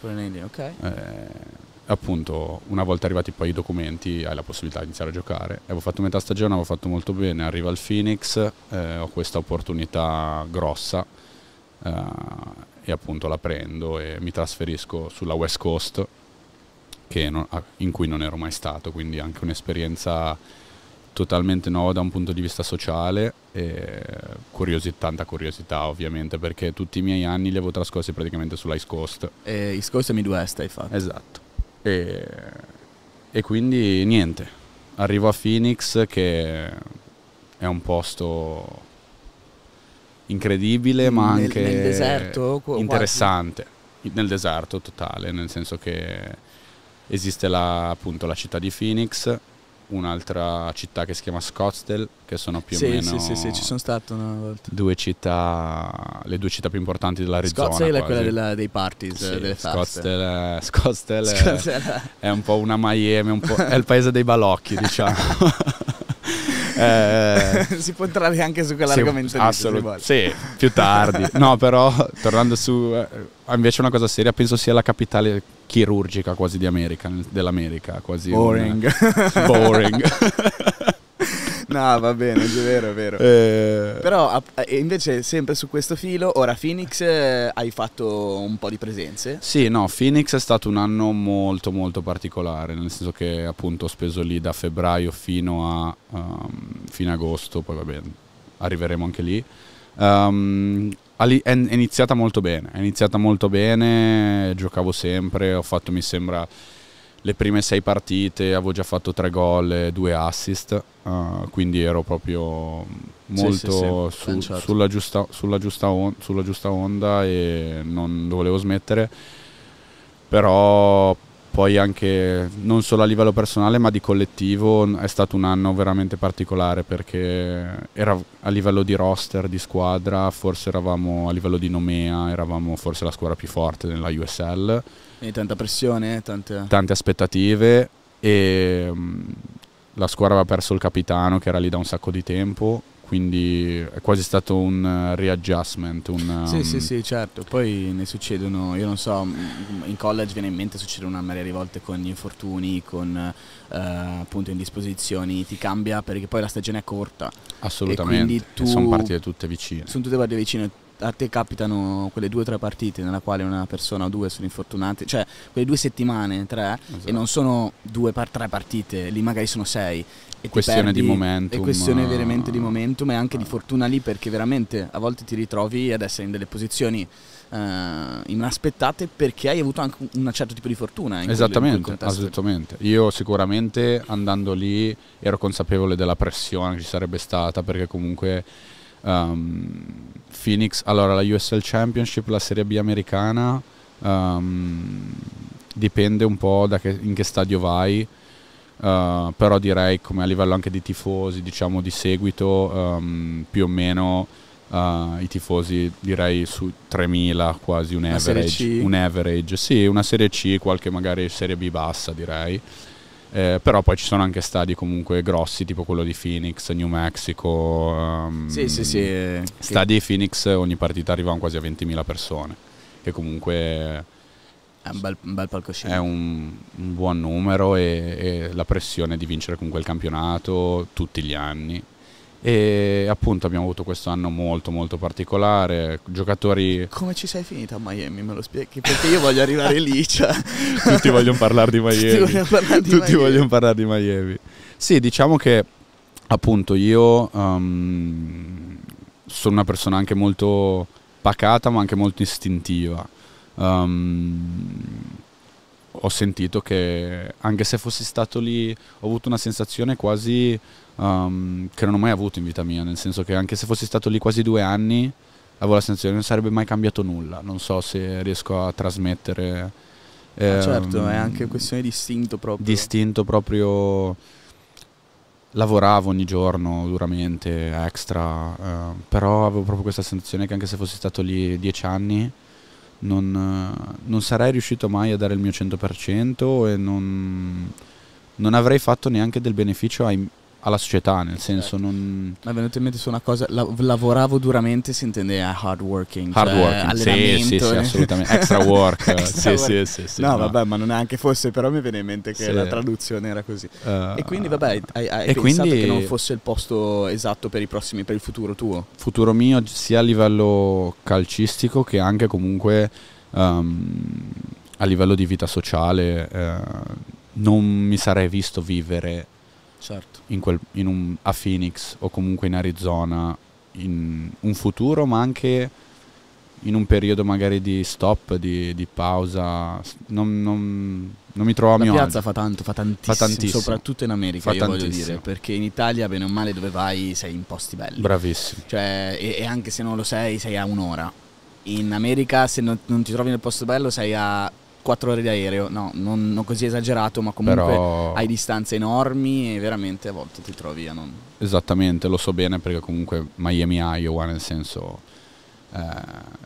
Per un'idea, ok. Eh, appunto una volta arrivati poi i documenti hai la possibilità di iniziare a giocare. Avevo fatto metà stagione, avevo fatto molto bene, arriva il Phoenix, eh, ho questa opportunità grossa eh, e appunto la prendo e mi trasferisco sulla West Coast non, in cui non ero mai stato, quindi anche un'esperienza totalmente nuovo da un punto di vista sociale e curiosi, tanta curiosità ovviamente perché tutti i miei anni li avevo trascorsi praticamente sull'East Coast. E East Coast e Midwest hai fatto? Esatto. E, e quindi niente, arrivo a Phoenix che è un posto incredibile ma nel, anche nel deserto, interessante, quasi. nel deserto totale, nel senso che esiste la, appunto la città di Phoenix un'altra città che si chiama Scottsdale, che sono più sì, o meno... Sì, sì, sì, ci sono stato una volta. Due città, le due città più importanti dell'Arizona. Scottsdale quasi. è quella della, dei parties, sì, delle Scottsdale, feste. Scottsdale, Scottsdale è, è, un po' una Miami, un po', è il paese dei balocchi, diciamo. Eh, si può entrare anche su quell'argomento. Sì, assolutamente. Sì, più tardi. No, però tornando su eh, invece una cosa seria, penso sia la capitale chirurgica quasi di America, dell'America, quasi boring. Un, boring. No, va bene, è vero, è vero. Eh... Però invece sempre su questo filo, ora Phoenix eh, hai fatto un po' di presenze. Sì, no, Phoenix è stato un anno molto molto particolare, nel senso che appunto ho speso lì da febbraio fino a um, fine agosto, poi va bene, arriveremo anche lì. Um, è iniziata molto bene, è iniziata molto bene, giocavo sempre, ho fatto mi sembra le prime sei partite avevo già fatto tre gol e due assist, uh, quindi ero proprio molto sì, sì, sì. Su, eh, certo. sulla, giusta, sulla, giusta on, sulla giusta onda e non volevo smettere. Però poi anche non solo a livello personale ma di collettivo è stato un anno veramente particolare perché era a livello di roster, di squadra, forse eravamo a livello di nomea, eravamo forse la squadra più forte nella USL. E tanta pressione, tante... tante aspettative e mm, la squadra aveva perso il capitano che era lì da un sacco di tempo quindi è quasi stato un eh, readjustment. Un, sì, um... sì, sì, certo. Poi ne succedono, io non so, mm, mm, in college viene in mente succedono una marea di volte con gli infortuni, con eh, appunto indisposizioni, ti cambia perché poi la stagione è corta. Assolutamente, tu... sono partite tutte vicine. Sono tutte partite vicine a te capitano quelle due o tre partite nella quale una persona o due sono infortunate, cioè quelle due settimane, tre, esatto. e non sono due per tre partite, lì magari sono sei. E questione perdi, di momento. È questione veramente di momento, ma è anche di esatto. fortuna lì perché veramente a volte ti ritrovi ad essere in delle posizioni eh, inaspettate perché hai avuto anche un certo tipo di fortuna. Esattamente, assolutamente. Io sicuramente andando lì ero consapevole della pressione che ci sarebbe stata perché comunque Um, Phoenix, allora la USL Championship, la Serie B americana, um, dipende un po' da che, in che stadio vai, uh, però direi come a livello anche di tifosi, diciamo di seguito, um, più o meno uh, i tifosi direi su 3.000 quasi un average, un average, sì, una Serie C, qualche magari Serie B bassa direi. Eh, però poi ci sono anche stadi comunque grossi, tipo quello di Phoenix, New Mexico. Um, sì, sì, sì. Eh, stadi di Phoenix ogni partita arrivano quasi a 20.000 persone, che comunque è un bel, un bel palcoscenico. È un, un buon numero e, e, la pressione di vincere comunque il campionato tutti gli anni. E appunto abbiamo avuto questo anno molto molto particolare, giocatori... Come ci sei finita a Miami? Me lo spieghi? Perché io voglio arrivare lì. Cioè. Tutti vogliono parlare di Miami. Tutti vogliono parlare di, Miami. Vogliono parlare di Miami. Sì, diciamo che appunto io um, sono una persona anche molto pacata ma anche molto istintiva. Um, ho sentito che anche se fossi stato lì ho avuto una sensazione quasi um, che non ho mai avuto in vita mia, nel senso che anche se fossi stato lì quasi due anni, avevo la sensazione che non sarebbe mai cambiato nulla, non so se riesco a trasmettere... Eh, certo, è anche questione di istinto proprio. Distinto proprio lavoravo ogni giorno duramente, extra, eh, però avevo proprio questa sensazione che anche se fossi stato lì dieci anni non, non sarei riuscito mai a dare il mio 100% e non, non avrei fatto neanche del beneficio ai, alla società, nel senso non... Mi è venuto in mente su una cosa, la, lavoravo duramente si intende eh, hard working, hard cioè working, sì, sì, sì, assolutamente, extra work, extra sì, work. Sì, sì, no, no, vabbè, ma non è anche fosse, però mi viene in mente che la traduzione era così. Uh, e quindi vabbè, hai, hai e pensato quindi... che non fosse il posto esatto per i prossimi, per il futuro tuo? Futuro mio sia a livello calcistico che anche comunque um, a livello di vita sociale, uh, non mi sarei visto vivere certo. in quel, in un, a Phoenix o comunque in Arizona in un futuro, ma anche in un periodo magari di stop, di, di pausa. Non, non, non, mi trovo a La mio piazza fa tanto, fa tantissimo, fa tantissimo, soprattutto in America, fa voglio dire, perché in Italia bene o male dove vai sei in posti belli. Bravissimo. Cioè, e, e anche se non lo sei, sei a un'ora. In America se non, non ti trovi nel posto bello sei a quattro ore di aereo, no, non, non così esagerato, ma comunque Però... hai distanze enormi e veramente a volte ti trovi a non... Esattamente, lo so bene perché comunque Miami, Iowa, nel senso eh,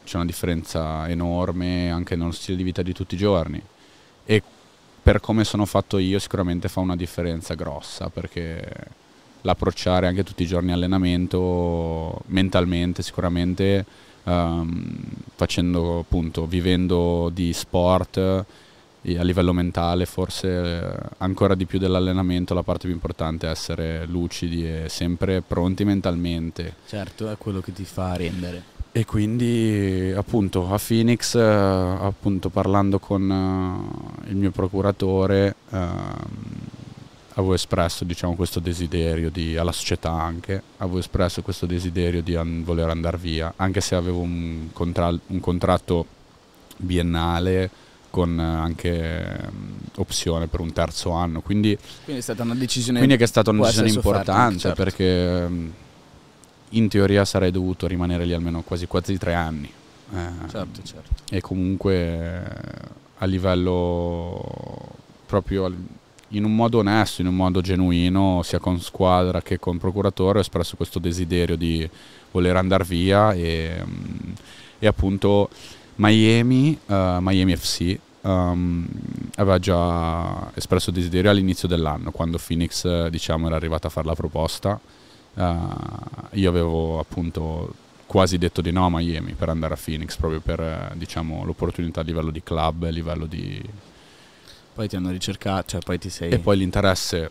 c'è una differenza enorme anche nello stile di vita di tutti i giorni e per come sono fatto io sicuramente fa una differenza grossa perché l'approcciare anche tutti i giorni allenamento mentalmente sicuramente um, facendo appunto, vivendo di sport eh, a livello mentale forse eh, ancora di più dell'allenamento la parte più importante è essere lucidi e sempre pronti mentalmente. Certo, è quello che ti fa rendere. E quindi appunto a Phoenix, eh, appunto parlando con il mio procuratore, ehm, avevo espresso diciamo, questo desiderio di, alla società anche, avevo espresso questo desiderio di an, voler andare via, anche se avevo un, contra, un contratto biennale con anche um, opzione per un terzo anno, quindi, quindi, è stata una decisione, quindi è stata una decisione importante certo. perché um, in teoria sarei dovuto rimanere lì almeno quasi quasi tre anni. Eh, certo, certo. E comunque a livello proprio in un modo onesto, in un modo genuino, sia con squadra che con procuratore, ho espresso questo desiderio di voler andare via e, mm, e appunto Miami, uh, Miami FC um, ehm, aveva già espresso desiderio all'inizio dell'anno, quando Phoenix diciamo, era arrivata a fare la proposta. Uh, io avevo appunto quasi detto di no a Miami per andare a Phoenix proprio per diciamo, l'opportunità a livello di club, a livello di poi ti hanno ricercato, cioè poi ti sei... E poi l'interesse,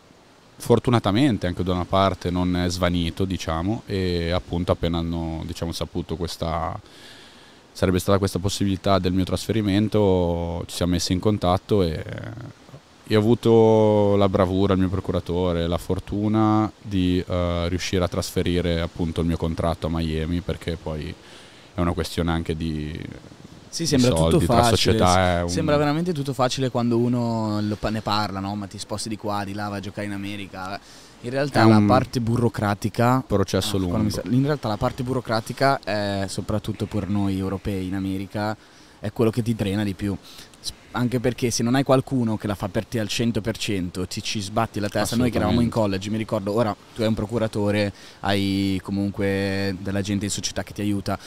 fortunatamente anche da una parte, non è svanito, diciamo, e appunto appena hanno diciamo, saputo questa... sarebbe stata questa possibilità del mio trasferimento, ci siamo messi in contatto e io ho avuto la bravura, il mio procuratore, la fortuna di uh, riuscire a trasferire appunto il mio contratto a Miami perché poi è una questione anche di sì, sembra soldi, tutto facile. Un... Sembra veramente tutto facile quando uno ne parla, no? ma ti sposti di qua, di là, vai a giocare in America. In realtà la parte burocratica... Processo ah, lungo. Sa... In realtà la parte burocratica è soprattutto per noi europei in America è quello che ti drena di più. Anche perché se non hai qualcuno che la fa per te al 100%, ti ci sbatti la testa. Noi che eravamo in college, mi ricordo, ora tu hai un procuratore, hai comunque della gente in società che ti aiuta,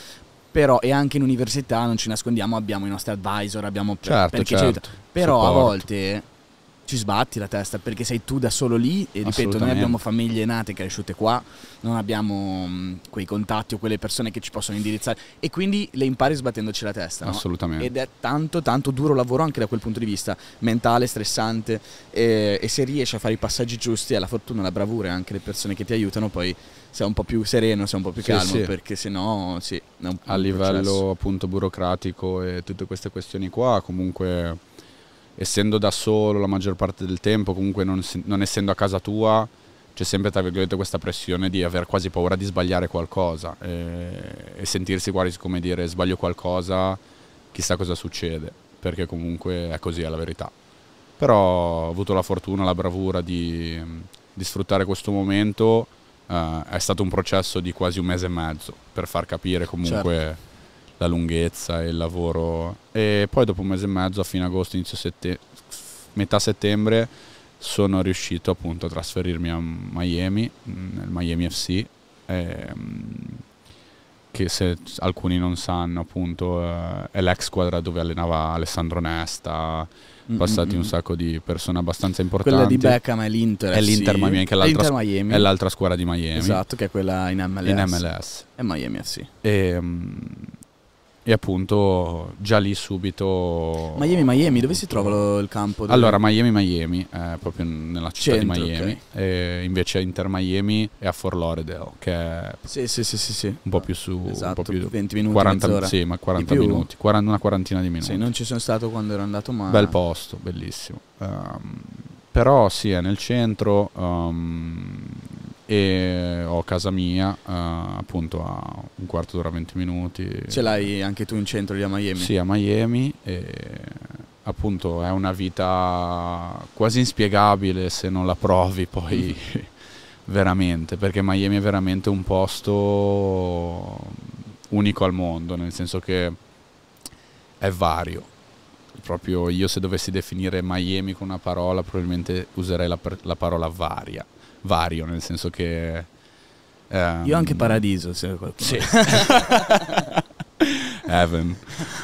però e anche in università non ci nascondiamo abbiamo i nostri advisor abbiamo certo, perché certo. però Supporto. a volte ci sbatti la testa perché sei tu da solo lì e ripeto noi abbiamo famiglie nate e cresciute qua non abbiamo mh, mm, quei contatti o quelle persone che ci possono indirizzare e quindi le impari sbattendoci la testa assolutamente no? ed è tanto tanto duro lavoro anche da quel punto di vista mentale stressante e, eh, e se riesci a fare i passaggi giusti è la fortuna la bravura anche le persone che ti aiutano poi sei un po' più sereno, sei un po' più calmo, sì. perché se no sì, a livello processo. appunto burocratico e tutte queste questioni qua, comunque essendo da solo la maggior parte del tempo, comunque non, non essendo a casa tua, c'è sempre tra virgolette questa pressione di aver quasi paura di sbagliare qualcosa e, e sentirsi quasi come dire sbaglio qualcosa, chissà cosa succede, perché comunque è così, è la verità. Però ho avuto la fortuna, la bravura di, di sfruttare questo momento Uh, è stato un processo di quasi un mese e mezzo per far capire comunque certo. la lunghezza e il lavoro. E poi dopo un mese e mezzo, a fine agosto, inizio sette- metà settembre, sono riuscito appunto a trasferirmi a Miami, nel Miami FC. Ehm, che se alcuni non sanno appunto eh, è l'ex squadra dove allenava Alessandro Nesta, Mm-hmm. passati mm-hmm. un sacco di persone abbastanza importanti. Quella di Beckham è l'Inter. È l'Inter, sì. Miami, è l'altra, Miami. È l'altra squadra di Miami. Esatto, che è quella in MLS. In MLS. E Miami, sì. E, um, e appunto già lì subito... Miami, Miami, dove si trova lo, il campo? Dove... Allora, Miami, Miami, è eh, proprio nella città Centro, di Miami. Okay. invece Inter Miami è a Fort Lauderdale, che è sì, sì, sì, sì, un po' più su... Esatto, più 20 minuti, 40, Sì, ma 40 minuti, 40, una quarantina di minuti. Sì, non ci sono stato quando ero andato, ma... Bel posto, bellissimo. Um, però sì, è nel centro... Um, e ho casa mia eh, appunto a un quarto d'ora, 20 minuti. Ce l'hai anche tu in centro lì a Miami? Sì, a Miami e appunto è una vita quasi inspiegabile se non la provi poi mm. veramente, perché Miami è veramente un posto unico al mondo, nel senso che è vario. Proprio io se dovessi definire Miami con una parola probabilmente userei la, la parola varia vario, nel senso che... Um, Io anche ehm, Paradiso, se qualcuno... Sì. Heaven.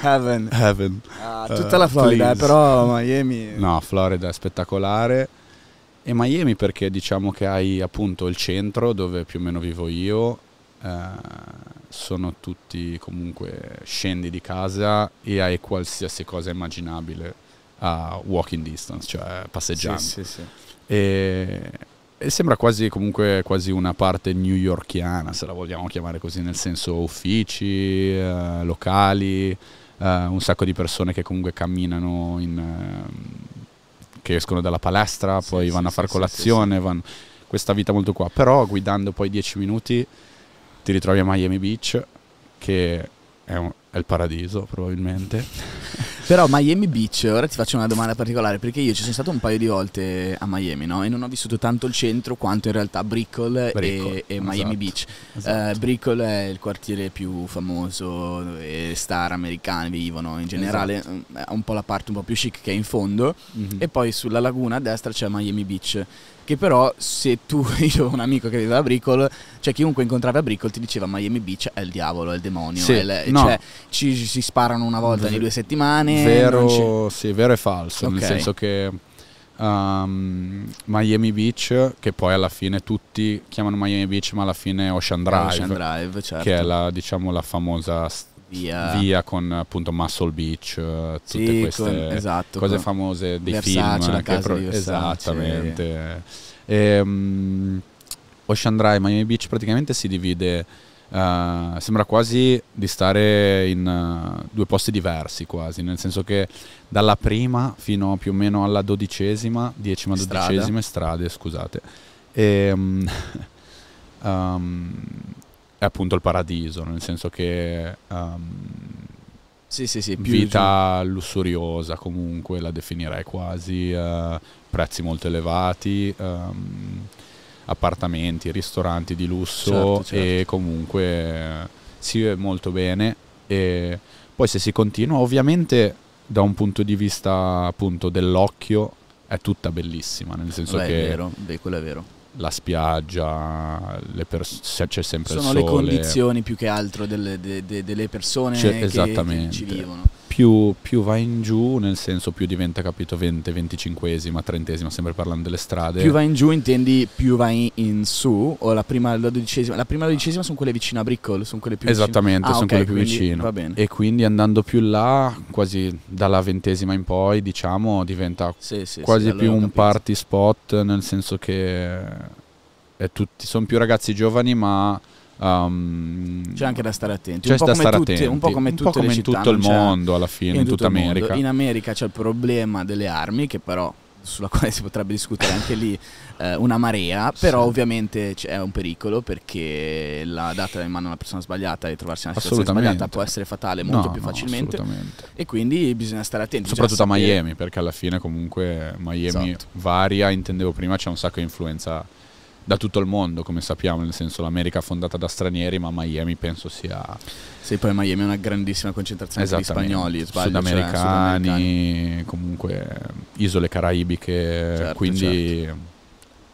Heaven. Heaven. Ah, eh, tutta uh, la Florida, please. però Miami... No, Florida è spettacolare. E Miami perché diciamo che hai appunto il centro dove più o meno vivo io, eh, sono tutti comunque scendi di casa e hai qualsiasi cosa immaginabile a walking distance, cioè passeggiando. Sì, sì, sì. E eh, sembra quasi, comunque, quasi una parte newyorkiana, se la vogliamo chiamare così, nel senso uffici, eh, locali, eh, un sacco di persone che comunque camminano in, ehm, che escono dalla palestra, sì, poi sì, vanno a fare sì, colazione, vanno, questa vita molto qua. Però guidando poi 10 minuti ti ritrovi a Miami Beach, che è un, è il paradiso, probabilmente. Però Miami Beach, ora ti faccio una domanda particolare, perché io ci sono stato un paio di volte a Miami, no? E non ho vissuto tanto il centro quanto in realtà Brickle, Brickell e, e, Miami esatto, Beach. Esatto. Uh, Brickell è il quartiere più famoso dove star americane vivono in generale, esatto. ha mm, un po' la parte un po' più chic che è in fondo. Mm-hmm. E poi sulla laguna a destra c'è Miami Beach che però se tu, io ho un amico che viveva a Bricol, cioè chiunque incontrava a Bricol ti diceva Miami Beach è il diavolo, è il demonio, sì, è le, no. cioè ci, si sparano una volta ogni due settimane. Vero, sì, vero e falso, okay. nel senso che um, Miami Beach, che poi alla fine tutti chiamano Miami Beach, ma alla fine Ocean Drive, Ocean Drive certo. che è certo. la, diciamo, la famosa strada Via. Via con appunto Muscle Beach, eh, tutte sì, queste con, esatto, cose famose dei Versace, film. Che pro- esattamente. E, um, Ocean Drive, Miami Beach praticamente si divide. Uh, sembra quasi di stare in uh, due posti diversi quasi, nel senso che dalla prima fino più o meno alla dodicesima, decima dodicesima strade, scusate, e, um, um, è appunto il paradiso, nel senso che... Um, sì, sì, sì, vita giù. lussuriosa comunque la definirei quasi, uh, prezzi molto elevati, um, appartamenti, ristoranti di lusso certo, certo. e comunque si vive molto bene e poi se si continua ovviamente da un punto di vista appunto dell'occhio è tutta bellissima, nel senso Beh, che... È vero, Beh, quello è vero la spiaggia, pers- c'è sempre Sono il sole. Sono le condizioni più che altro delle, de, de, delle persone che, che, ci vivono più, più, va in giù, nel senso più diventa, capito, 20, 25esima, 30esima, sempre parlando delle strade. Più va in giù intendi più va in, in su o la prima, la dodicesima? La prima, dodicesima sono quelle vicine a Brickle, sono quelle più Esattamente, Ah, sono okay, quelle più vicine. E quindi andando più là, quasi dalla ventesima in poi, diciamo, diventa sì, sì, quasi sì, più un party spot, nel senso che eh, tutti, sono più ragazzi giovani ma Um, c'è anche da stare attenti. C'è un, da stare tutte, attenti. un po' come un tutte po come le in tutto il mondo, alla fine, in, in tutta America. In America c'è il problema delle armi, che però sulla quale si potrebbe discutere anche lì eh, una marea, però sì. ovviamente c'è un pericolo perché la data in mano alla persona sbagliata e trovarsi in una situazione sbagliata può essere fatale molto no, più facilmente no, e quindi bisogna stare attenti. Soprattutto a Miami perché alla fine comunque Miami esatto. varia, intendevo prima c'è un sacco di influenza da tutto il mondo, come sappiamo, nel senso l'America fondata da stranieri, ma Miami penso sia... Sì, poi Miami è una grandissima concentrazione di spagnoli, sbaglio, cioè, sudamericani, cioè, sudamericani, comunque isole caraibiche, certo, quindi... Certo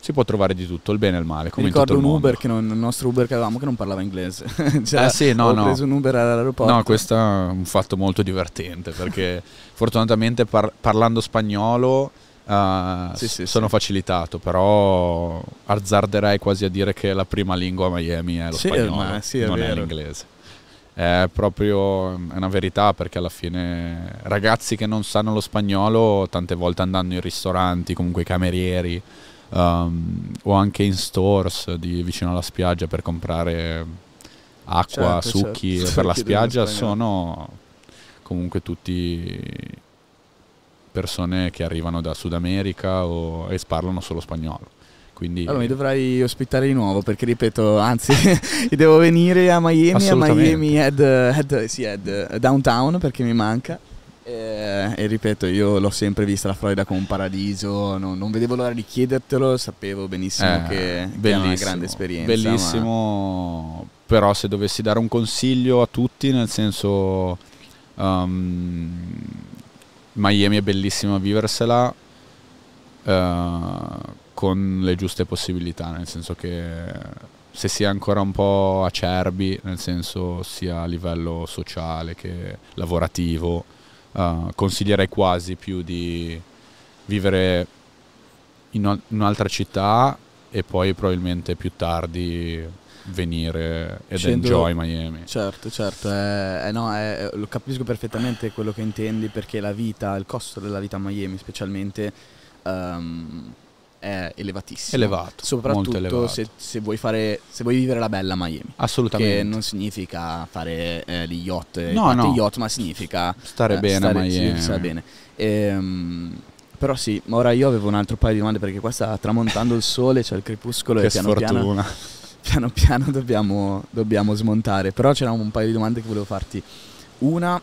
si può trovare di tutto, il bene e il male. Come Mi ricordo un Uber, che non, il nostro Uber che avevamo, che non parlava inglese. cioè, eh sì, no, ho no. preso un Uber all'aeroporto. No, questo è un fatto molto divertente perché fortunatamente par- parlando spagnolo Uh, sì, sì, sono sì. facilitato, però azzarderei quasi a dire che la prima lingua a Miami è lo spagnolo, è non vero. è l'inglese. È proprio una verità perché alla fine ragazzi che non sanno lo spagnolo tante volte andando in ristoranti, comunque i camerieri um, o anche in stores di, vicino alla spiaggia per comprare acqua, certo, certo. succhi certo. per la spiaggia sono comunque tutti persone che arrivano da Sud America o, e parlano solo spagnolo. Quindi, allora mi dovrai ospitare di nuovo perché ripeto, anzi, devo venire a Miami, a Miami head, head, sì, head, downtown perché mi manca. E, e ripeto, io l'ho sempre vista la Florida come un paradiso, non, non vedevo l'ora di chiedertelo, sapevo benissimo eh, che, che è una grande esperienza. Bellissimo, ma... però se dovessi dare un consiglio a tutti, nel senso... Um, Miami è bellissima a viversela uh, con le giuste possibilità, nel senso che se si è ancora un po' acerbi, nel senso sia a livello sociale che lavorativo, uh, consiglierei quasi più di vivere in un'altra città e poi probabilmente più tardi venire ed Scendo, enjoy Miami. Certo, certo, eh, no, eh, lo capisco perfettamente quello che intendi perché la vita, il costo della vita a Miami specialmente um, è elevatissimo. Elevato. Soprattutto elevato. Se, se, vuoi fare, se vuoi vivere la bella Miami. Assolutamente. Che non significa fare eh, gli yacht, no, no. yacht, ma significa stare eh, bene stare, a Miami. Sì, stare bene. Ehm, però sì, ora io avevo un altro paio di domande perché qua sta tramontando il sole, c'è cioè il crepuscolo che e piano sfortuna. piano piano piano dobbiamo, dobbiamo smontare. Però c'erano un paio di domande che volevo farti. Una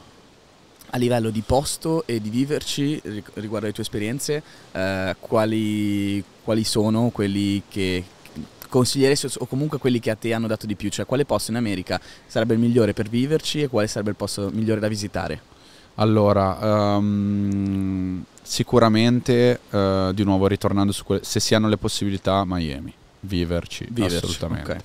a livello di posto e di viverci riguardo alle tue esperienze, eh, quali, quali, sono quelli che consiglieresti o comunque quelli che a te hanno dato di più? Cioè quale posto in America sarebbe il migliore per viverci e quale sarebbe il posto migliore da visitare? Allora, um, sicuramente, uh, di nuovo ritornando su quelle, se si hanno le possibilità, Miami viverci, viverci assolutamente. Okay.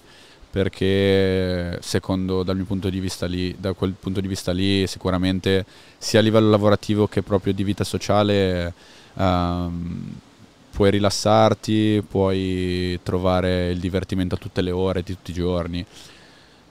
Perché secondo dal mio punto di vista lì, da quel punto di vista lì, sicuramente sia a livello lavorativo che proprio di vita sociale um, puoi rilassarti, puoi trovare il divertimento a tutte le ore, di tutti i giorni.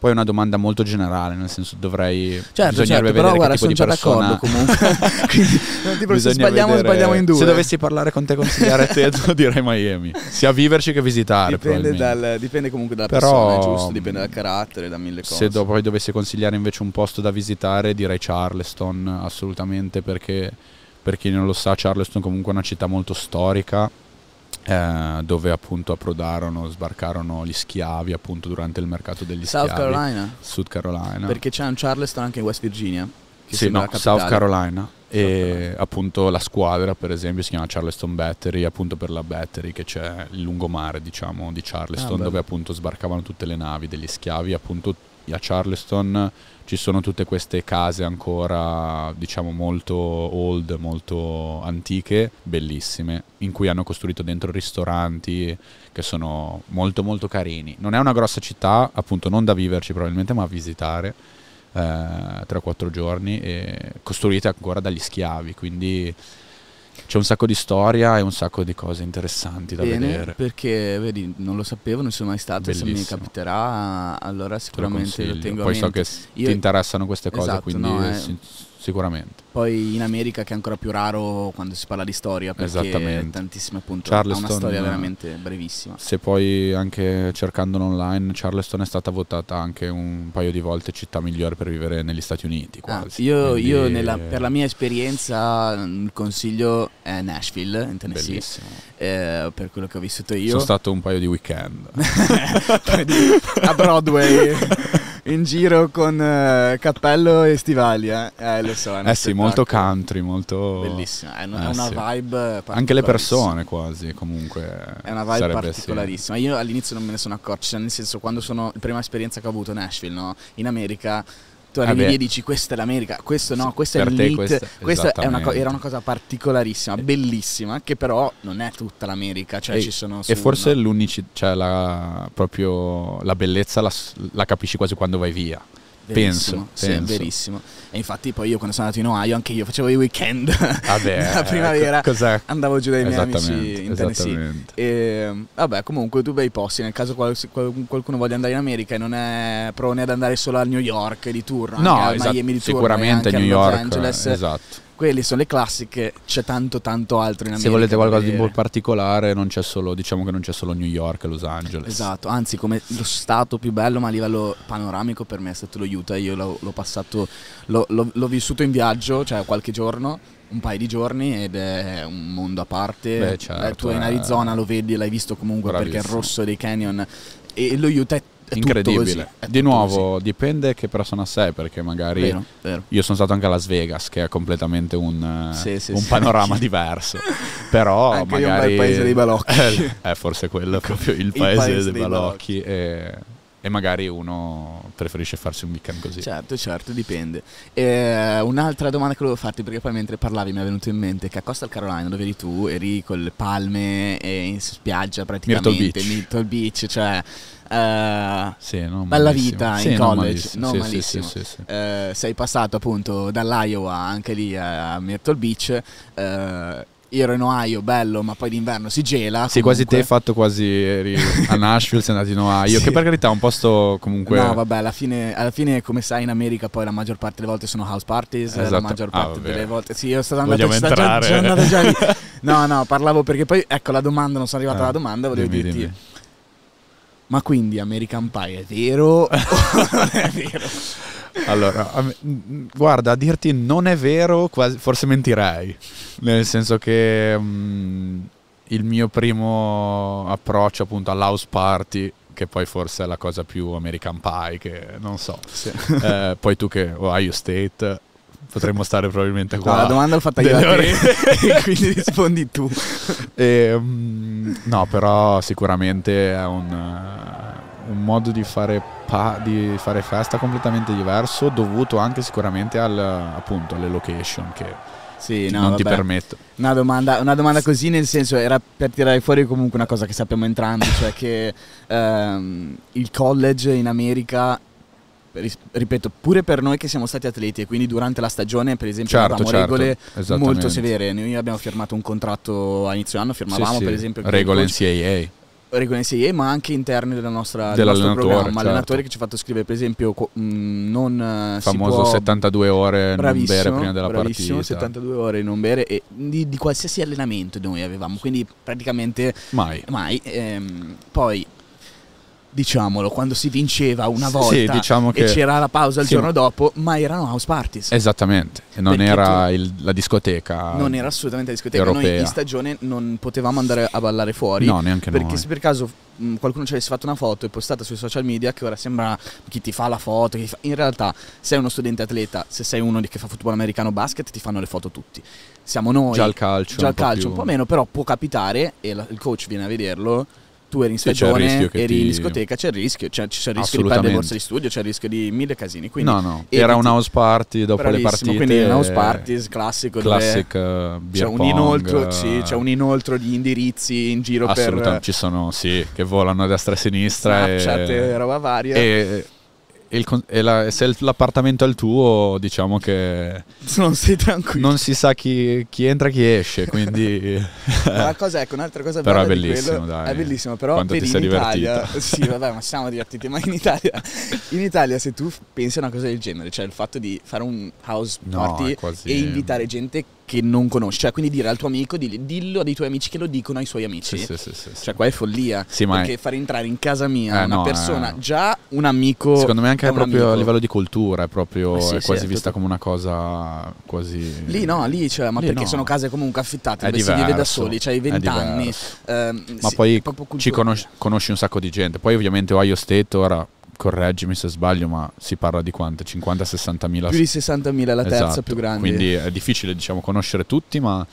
Poi è una domanda molto generale, nel senso dovrei... Certo, certo però guarda, sono già persona... d'accordo comunque. Quindi, non ti preoccupi, sbagliamo, vedere... sbagliamo in due. Se dovessi parlare con te, consigliare te, direi Miami. Sia viverci che visitare. Dipende, dal, dipende comunque dalla però, persona, giusto, dipende dal carattere, da mille cose. Se do, poi dovessi consigliare invece un posto da visitare, direi Charleston, assolutamente, perché per chi non lo sa Charleston comunque è una città molto storica eh, dove appunto approdarono, sbarcarono gli schiavi appunto durante il mercato degli South schiavi. South Carolina. Sud Carolina. Perché c'è un Charleston anche in West Virginia. Sì, no, South Carolina. E Carolina. appunto la squadra, per esempio, si chiama Charleston Battery, appunto per la Battery che c'è il lungomare, diciamo, di Charleston, ah, dove appunto sbarcavano tutte le navi degli schiavi, appunto a Charleston ci sono tutte queste case ancora, diciamo, molto old, molto antiche, bellissime, in cui hanno costruito dentro ristoranti che sono molto molto carini. Non è una grossa città, appunto, non da viverci probabilmente, ma a visitare eh, tra quattro giorni, e costruita ancora dagli schiavi, quindi c'è un sacco di storia e un sacco di cose interessanti da Bene, vedere. Perché vedi, non lo sapevo, non sono mai stato, Bellissimo. se mi capiterà, allora sicuramente lo, lo tengo Poi a mente. Poi so che Io... ti interessano queste cose, esatto, quindi no, è... Eh. sicuramente. Poi in America che è ancora più raro quando si parla di storia perché tantissime appunto ha una storia eh, veramente brevissima. Se poi anche cercandolo online Charleston è stata votata anche un paio di volte città migliore per vivere negli Stati Uniti ah, quasi. Ah, io, io nella, per la mia esperienza il consiglio è Nashville in Tennessee eh, per quello che ho vissuto io. Sono stato un paio di weekend a Broadway in giro con eh, cappello e stivali. Eh, eh lo so, eh, sì, molto esatto. country, molto... Bellissima, è una, eh, una sì. vibe Anche le persone quasi, comunque. È una vibe particolarissima. Sì. Io all'inizio non me ne sono accorto, cioè, nel senso quando sono... La prima esperienza che ho avuto a Nashville, no? In America tu ah, arrivi eh e dici questa è l'America, questo no, questo per è il questa, questa è una co- era una cosa particolarissima, eh. bellissima, che però non è tutta l'America, cioè e, ci sono E forse no? l'unicità, cioè la, proprio la bellezza la, la capisci quasi quando vai via. Verissimo, penso, sì, penso. verissimo. E infatti poi io quando sono andato in Ohio anche io facevo i weekend vabbè, ah la eh, primavera. Cosa... Andavo giù dai miei amici in Tennessee. E, vabbè, comunque due bei posti. Nel caso qualcuno voglia andare in America e non è prone ad andare solo a New York di turno, no, esatto, Miami di turno, sicuramente New York, Angeles. Esatto quelli sono le classiche, c'è tanto tanto altro in America. Se volete qualcosa di molto particolare, non c'è solo, diciamo che non c'è solo New York, Los Angeles. Esatto, anzi come lo stato più bello, ma a livello panoramico per me è stato lo Utah, io l'ho, l'ho passato, l'ho, l'ho, l'ho vissuto in viaggio, cioè qualche giorno, un paio di giorni ed è un mondo a parte. Beh, certo, eh, tu certo, in eh. Arizona lo vedi, l'hai visto comunque bravissimo. perché è il rosso dei canyon e lo Utah è incredibile. Di nuovo, così. dipende che persona sei, perché magari vero, vero. io sono stato anche a Las Vegas, che è completamente un, sì, sì, un sì, panorama diverso. Però anche magari... Io un bel paese dei balocchi. è eh, forse quello proprio il paese, il paese dei, dei balocchi. balocchi. E e magari uno preferisce farsi un weekend così. Certo, certo, dipende. E un'altra domanda che volevo farti, perché poi mentre parlavi mi è venuto in mente che a Costa Carolina, dove eri tu, eri con le palme e in spiaggia praticamente, Myrtle Beach, Myrtle Beach cioè... Uh, sì, bella vita sì, in college, non malissimo. No, sì, malissimo. Uh, sei passato appunto dall'Iowa anche lì a Myrtle Beach. Uh, ero in Ohio, bello, ma poi d'inverno si gela. Sì, comunque. quasi te hai fatto quasi eri a Nashville, sei andato in Ohio, sì. che per carità è un posto comunque... No, vabbè, alla fine, alla fine, come sai in America poi la maggior parte delle volte sono house parties, esatto. la maggior ah, parte ah, delle volte... Sì, io sono andato, Vogliamo già, già andato già lì. No, no, parlavo perché poi, ecco, la domanda, non sono arrivata ah, alla domanda, volevo dimmi, dirti... Dimmi. Ma quindi American Pie è vero è vero? Allora, guarda, a dirti non è vero, quasi, forse mentirei, nel senso che mh, mm, il mio primo approccio appunto all'house party, che poi forse è la cosa più American Pie, che non so, sì. eh, poi tu che Ohio State, potremmo stare probabilmente qua. No, la domanda l'ho fatta io ore. quindi rispondi tu. E, um, no, però sicuramente è un, un modo di fare pa- di fare festa completamente diverso, dovuto anche sicuramente al, appunto, alle location che sì, no, non vabbè. ti permetto. Una domanda, una domanda, così, nel senso, era per tirare fuori comunque una cosa che sappiamo entrambi, cioè che ehm, il college in America ripeto, pure per noi che siamo stati atleti e quindi durante la stagione, per esempio, certo, avevamo certo, regole molto severe. Noi abbiamo firmato un contratto a inizio anno, firmavamo sì, per esempio regole NCAA. Reconsigliere, ma anche interni della nostra, del nostro programma. Certo. Allenatore che ci ha fatto scrivere, per esempio, mm, non eh, Il famoso può... 72 ore non bere prima della partita. 72 ore non bere e di, di, qualsiasi allenamento noi avevamo, quindi praticamente mai. mai ehm, poi diciamolo, quando si vinceva una volta sì, diciamo che... c'era la pausa il sì. giorno dopo, ma erano house parties. Esattamente, non Perché era il, la discoteca. Non era assolutamente la discoteca. Europea. Noi in stagione non potevamo andare a ballare fuori. No, neanche perché noi. se per caso mh, qualcuno ci avesse fatto una foto e postata sui social media, che ora sembra chi ti fa la foto, fa... in realtà sei uno studente atleta, se sei uno che fa football americano o basket, ti fanno le foto tutti. Siamo noi. Già il calcio. Già il calcio, più... un po' meno, però può capitare, e la, il coach viene a vederlo tu eri in stagione, eri ti... in discoteca, c'è il rischio, c'è, c'è il rischio di perdere borsa di studio, c'è il rischio di mille casini. Quindi no, no, era un house party dopo le partite. Quindi un house party classico. Classic eh, c'è un, inoltro, eh, sì, c'è un inoltro di indirizzi in giro per... Assolutamente, ci sono, sì, che volano a destra e a sinistra. Snapchat e roba varia. E il, e la, se l'appartamento è il tuo, diciamo che... Non sei tranquillo. Non si sa chi, chi entra e chi esce, quindi... una cosa, ecco, un'altra cosa però è bellissimo, quello, dai. È bellissimo, però Quanto vedi, ti sei in Italia... Sì, vabbè, ma siamo divertiti, ma in Italia, in Italia se tu pensi a una cosa del genere, cioè il fatto di fare un house party no, quasi... e invitare gente che non conosci. Cioè, quindi dire al tuo amico, dilli, dillo ai tuoi amici che lo dicono ai suoi amici. Sì, sì, sì, cioè, qua è follia. Sì, perché è... far entrare in casa mia eh, una no, persona, eh, già un amico. Secondo me anche è proprio amico. a livello di cultura, è proprio sì, è quasi vista come una cosa quasi. Lì no, lì, cioè, ma lì perché no. sono case comunque affittate, dove diverso, si vive da soli, cioè i vent'anni. Ehm, ma poi ci conosci, conosci, un sacco di gente. Poi, ovviamente, Ohio State ora correggimi se sbaglio, ma si parla di quante? 50-60 mila? Più di 60 mila, la terza esatto. più grande. Quindi è difficile diciamo, conoscere tutti, ma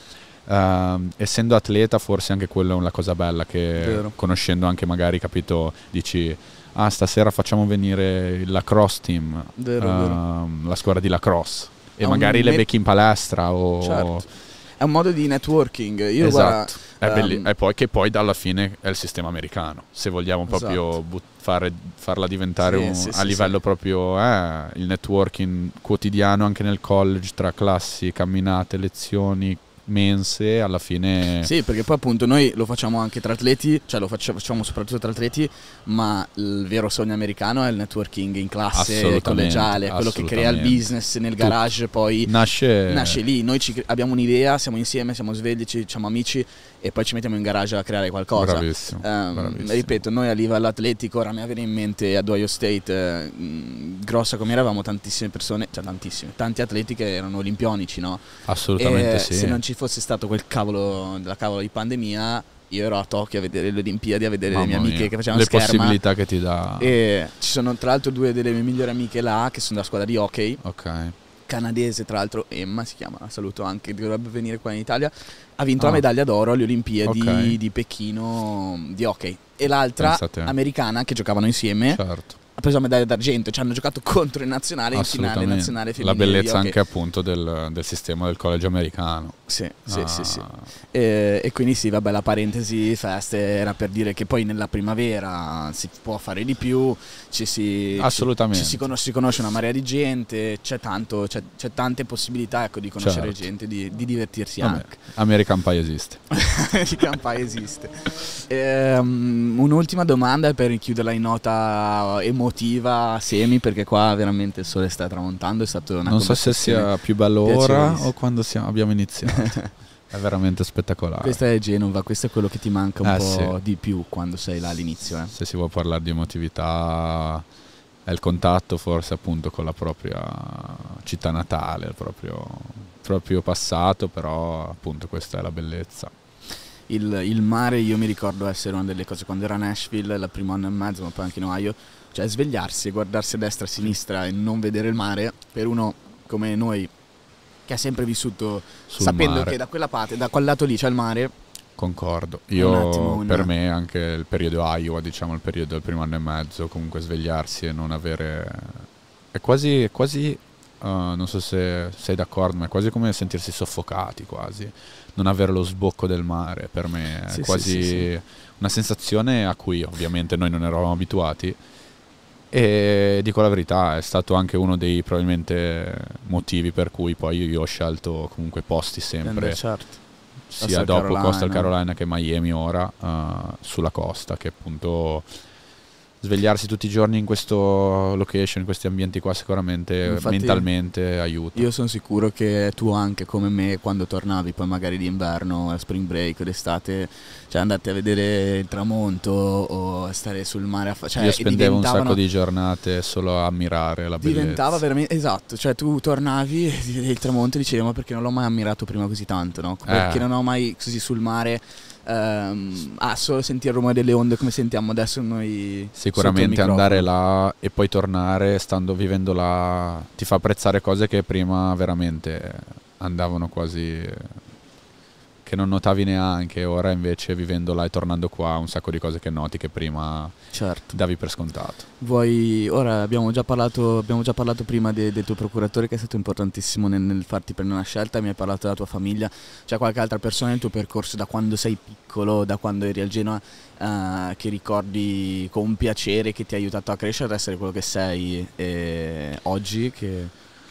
Uh, essendo atleta forse anche quella è una cosa bella che Vero. conoscendo anche magari capito dici ah stasera facciamo venire il lacrosse team Vero, uh, la squadra di lacrosse e ah, magari le met- becchi in palestra o certo è un modo di networking. Io esatto. Guarda, è um, ehm, e poi, che poi alla fine è il sistema americano, se vogliamo proprio esatto. but- fare, farla diventare sì, un, sì, a sì, livello proprio eh, il networking quotidiano anche nel college tra classi, camminate, lezioni, mense alla fine... Sì, perché poi appunto noi lo facciamo anche tra atleti, cioè lo facciamo, facciamo soprattutto tra atleti, ma il vero sogno americano è il networking in classe collegiale, quello che crea il business nel garage, tu poi nasce... nasce lì, noi abbiamo un'idea, siamo insieme, siamo svegli, ci diciamo amici e poi ci mettiamo in garage a creare qualcosa. Bravissimo, um, bravissimo. Ripeto, noi a livello atletico, ora mi viene in mente ad Ohio State, eh, grossa come eravamo, tantissime persone, cioè tantissime, tanti atleti che erano olimpionici, no? Assolutamente e sì. Se non ci fosse stato quel cavolo, della cavolo di pandemia, io ero a Tokyo a vedere le Olimpiadi, a vedere Mamma le mie amiche che facevano le scherma. Le possibilità che ti dà. E ci sono tra l'altro due delle mie migliori amiche là, che sono della squadra di hockey. Ok. Canadese, tra l'altro, Emma si chiama, la saluto anche, dovrebbe venire qua in Italia. Ha vinto ah. la medaglia d'oro alle Olimpiadi okay. di Pechino di hockey. E l'altra americana che giocavano insieme. Certo ha preso la medaglia d'argento, ci hanno giocato contro il nazionale in finale nazionale femminile. La bellezza okay. anche appunto del, del, sistema del college americano. Sì, sì, ah. sì, sì. E, e, quindi sì, vabbè, la parentesi feste era per dire che poi nella primavera si può fare di più, ci si, Assolutamente. Ci, ci si, conosce, si conosce una marea di gente, c'è, tanto, c'è, c'è tante possibilità ecco, di conoscere certo. gente, di, di divertirsi vabbè, anche. American Pie esiste. American Pie esiste. E, um, un'ultima domanda per chiuderla in nota emotiva, semi, perché qua veramente il sole sta tramontando, è stata una Non so se sia più bello ora o quando siamo, abbiamo iniziato. Esatto. è veramente spettacolare. Questa è Genova, questo è quello che ti manca un eh, po' sì. di più quando sei là all'inizio. Eh. Se si può parlare di emotività, è il contatto forse appunto con la propria città natale, il proprio, proprio passato, però appunto questa è la bellezza. Il, il, mare io mi ricordo essere una delle cose quando ero a Nashville, il primo anno e mezzo, ma poi anche in Ohio, cioè svegliarsi e guardarsi a destra e a sinistra e non vedere il mare, per uno come noi che ha sempre vissuto Sul sapendo mare. che da quella parte, da quel lato lì c'è il mare. Concordo. Io un attimo, un... per me anche il periodo Iowa, diciamo il periodo del primo anno e mezzo, comunque svegliarsi e non avere... È quasi, quasi uh, non so se sei d'accordo, ma è quasi come sentirsi soffocati quasi. Non avere lo sbocco del mare per me è sì, quasi sì, sì, una sensazione a cui ovviamente noi non eravamo abituati e dico la verità, è stato anche uno dei probabilmente motivi per cui poi io ho scelto comunque posti sempre eh, certo. sia dopo Carolina. Coastal Carolina che Miami ora uh, sulla costa che appunto svegliarsi tutti i giorni in questo location, in questi ambienti qua sicuramente Infatti, mentalmente aiuta. Io sono sicuro che tu anche come me quando tornavi poi magari d'inverno, a spring break, d'estate, cioè andate a vedere il tramonto o stare sul mare a fare... Cioè, io spendevo un sacco di giornate solo a ammirare la bellezza. Diventava veramente... Esatto, cioè tu tornavi e il tramonto e dicevi ma perché non l'ho mai ammirato prima così tanto, no? Eh. Perché eh. non ho mai così sul mare ehm, ah, solo sentire il rumore delle onde come sentiamo adesso noi. Sicuramente andare là e poi tornare, stando vivendo là, ti fa apprezzare cose che prima veramente andavano quasi che non notavi neanche, ora invece vivendo là e tornando qua un sacco di cose che noti che prima certo. davi per scontato. Vuoi, ora abbiamo già parlato, abbiamo già parlato prima de, del tuo procuratore che è stato importantissimo nel, nel, farti prendere una scelta, mi hai parlato della tua famiglia, c'è qualche altra persona nel tuo percorso da quando sei piccolo, da quando eri al Genoa, eh, che ricordi con piacere, che ti ha aiutato a crescere, ad essere quello che sei eh, oggi? Che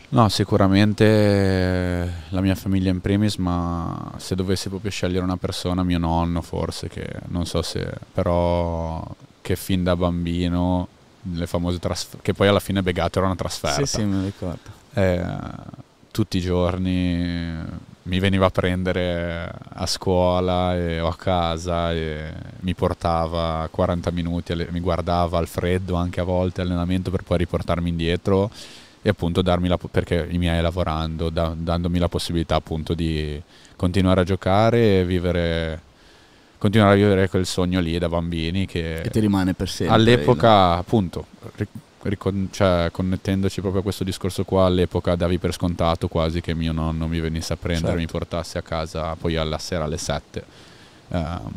No, sicuramente eh, la mia famiglia in primis, ma se dovessi proprio scegliere una persona, mio nonno forse, che non so se, però che fin da bambino, le famose trasferte, che poi alla fine Begato era una trasferta. Sì, sì, mi ricordo. Eh, tutti i giorni mi veniva a prendere a scuola e, o a casa e mi portava 40 minuti, mi guardava al freddo anche a volte allenamento per poi riportarmi indietro e appunto darmi la, perché i miei lavorando, da, dandomi la possibilità appunto di continuare a giocare e vivere continuare a vivere quel sogno lì da bambini che, che ti rimane per sempre. All'epoca, il... appunto, ricon- cioè, connettendoci proprio a questo discorso qua, all'epoca davi per scontato quasi che mio nonno mi venisse a prendere, certo. mi portasse a casa poi alla sera alle 7. Um, ehm,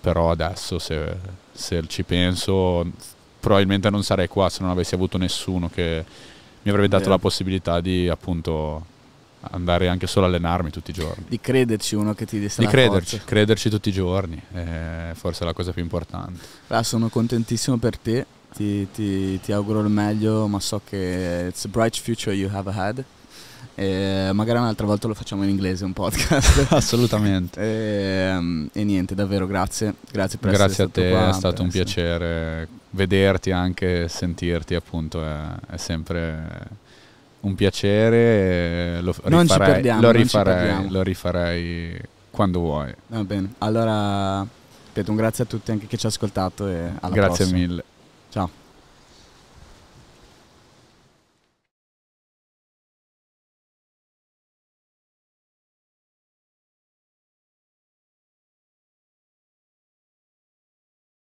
però adesso se, se ci penso probabilmente non sarei qua se non avessi avuto nessuno che mi avrebbe dato Beh. la possibilità di appunto andare anche solo a allenarmi tutti i giorni. Di crederci uno che ti distrae. Di crederci, forza. crederci tutti i giorni, eh, forse è la cosa più importante. Ah, sono contentissimo per te, ti, ti, ti auguro il meglio, ma so che it's a bright future you have ahead. Eh, magari un'altra volta lo facciamo in inglese un podcast. Assolutamente. e, ehm, e, niente, davvero grazie. Grazie per grazie essere Grazie a te, è stato un essere... piacere vederti anche sentirti, appunto, è, è sempre un piacere. Eh, lo non ci perdiamo, lo rifarei, lo rifarei quando vuoi. Va bene, allora ripeto un grazie a tutti anche che ci ha ascoltato e alla grazie prossima. Grazie mille. Ciao.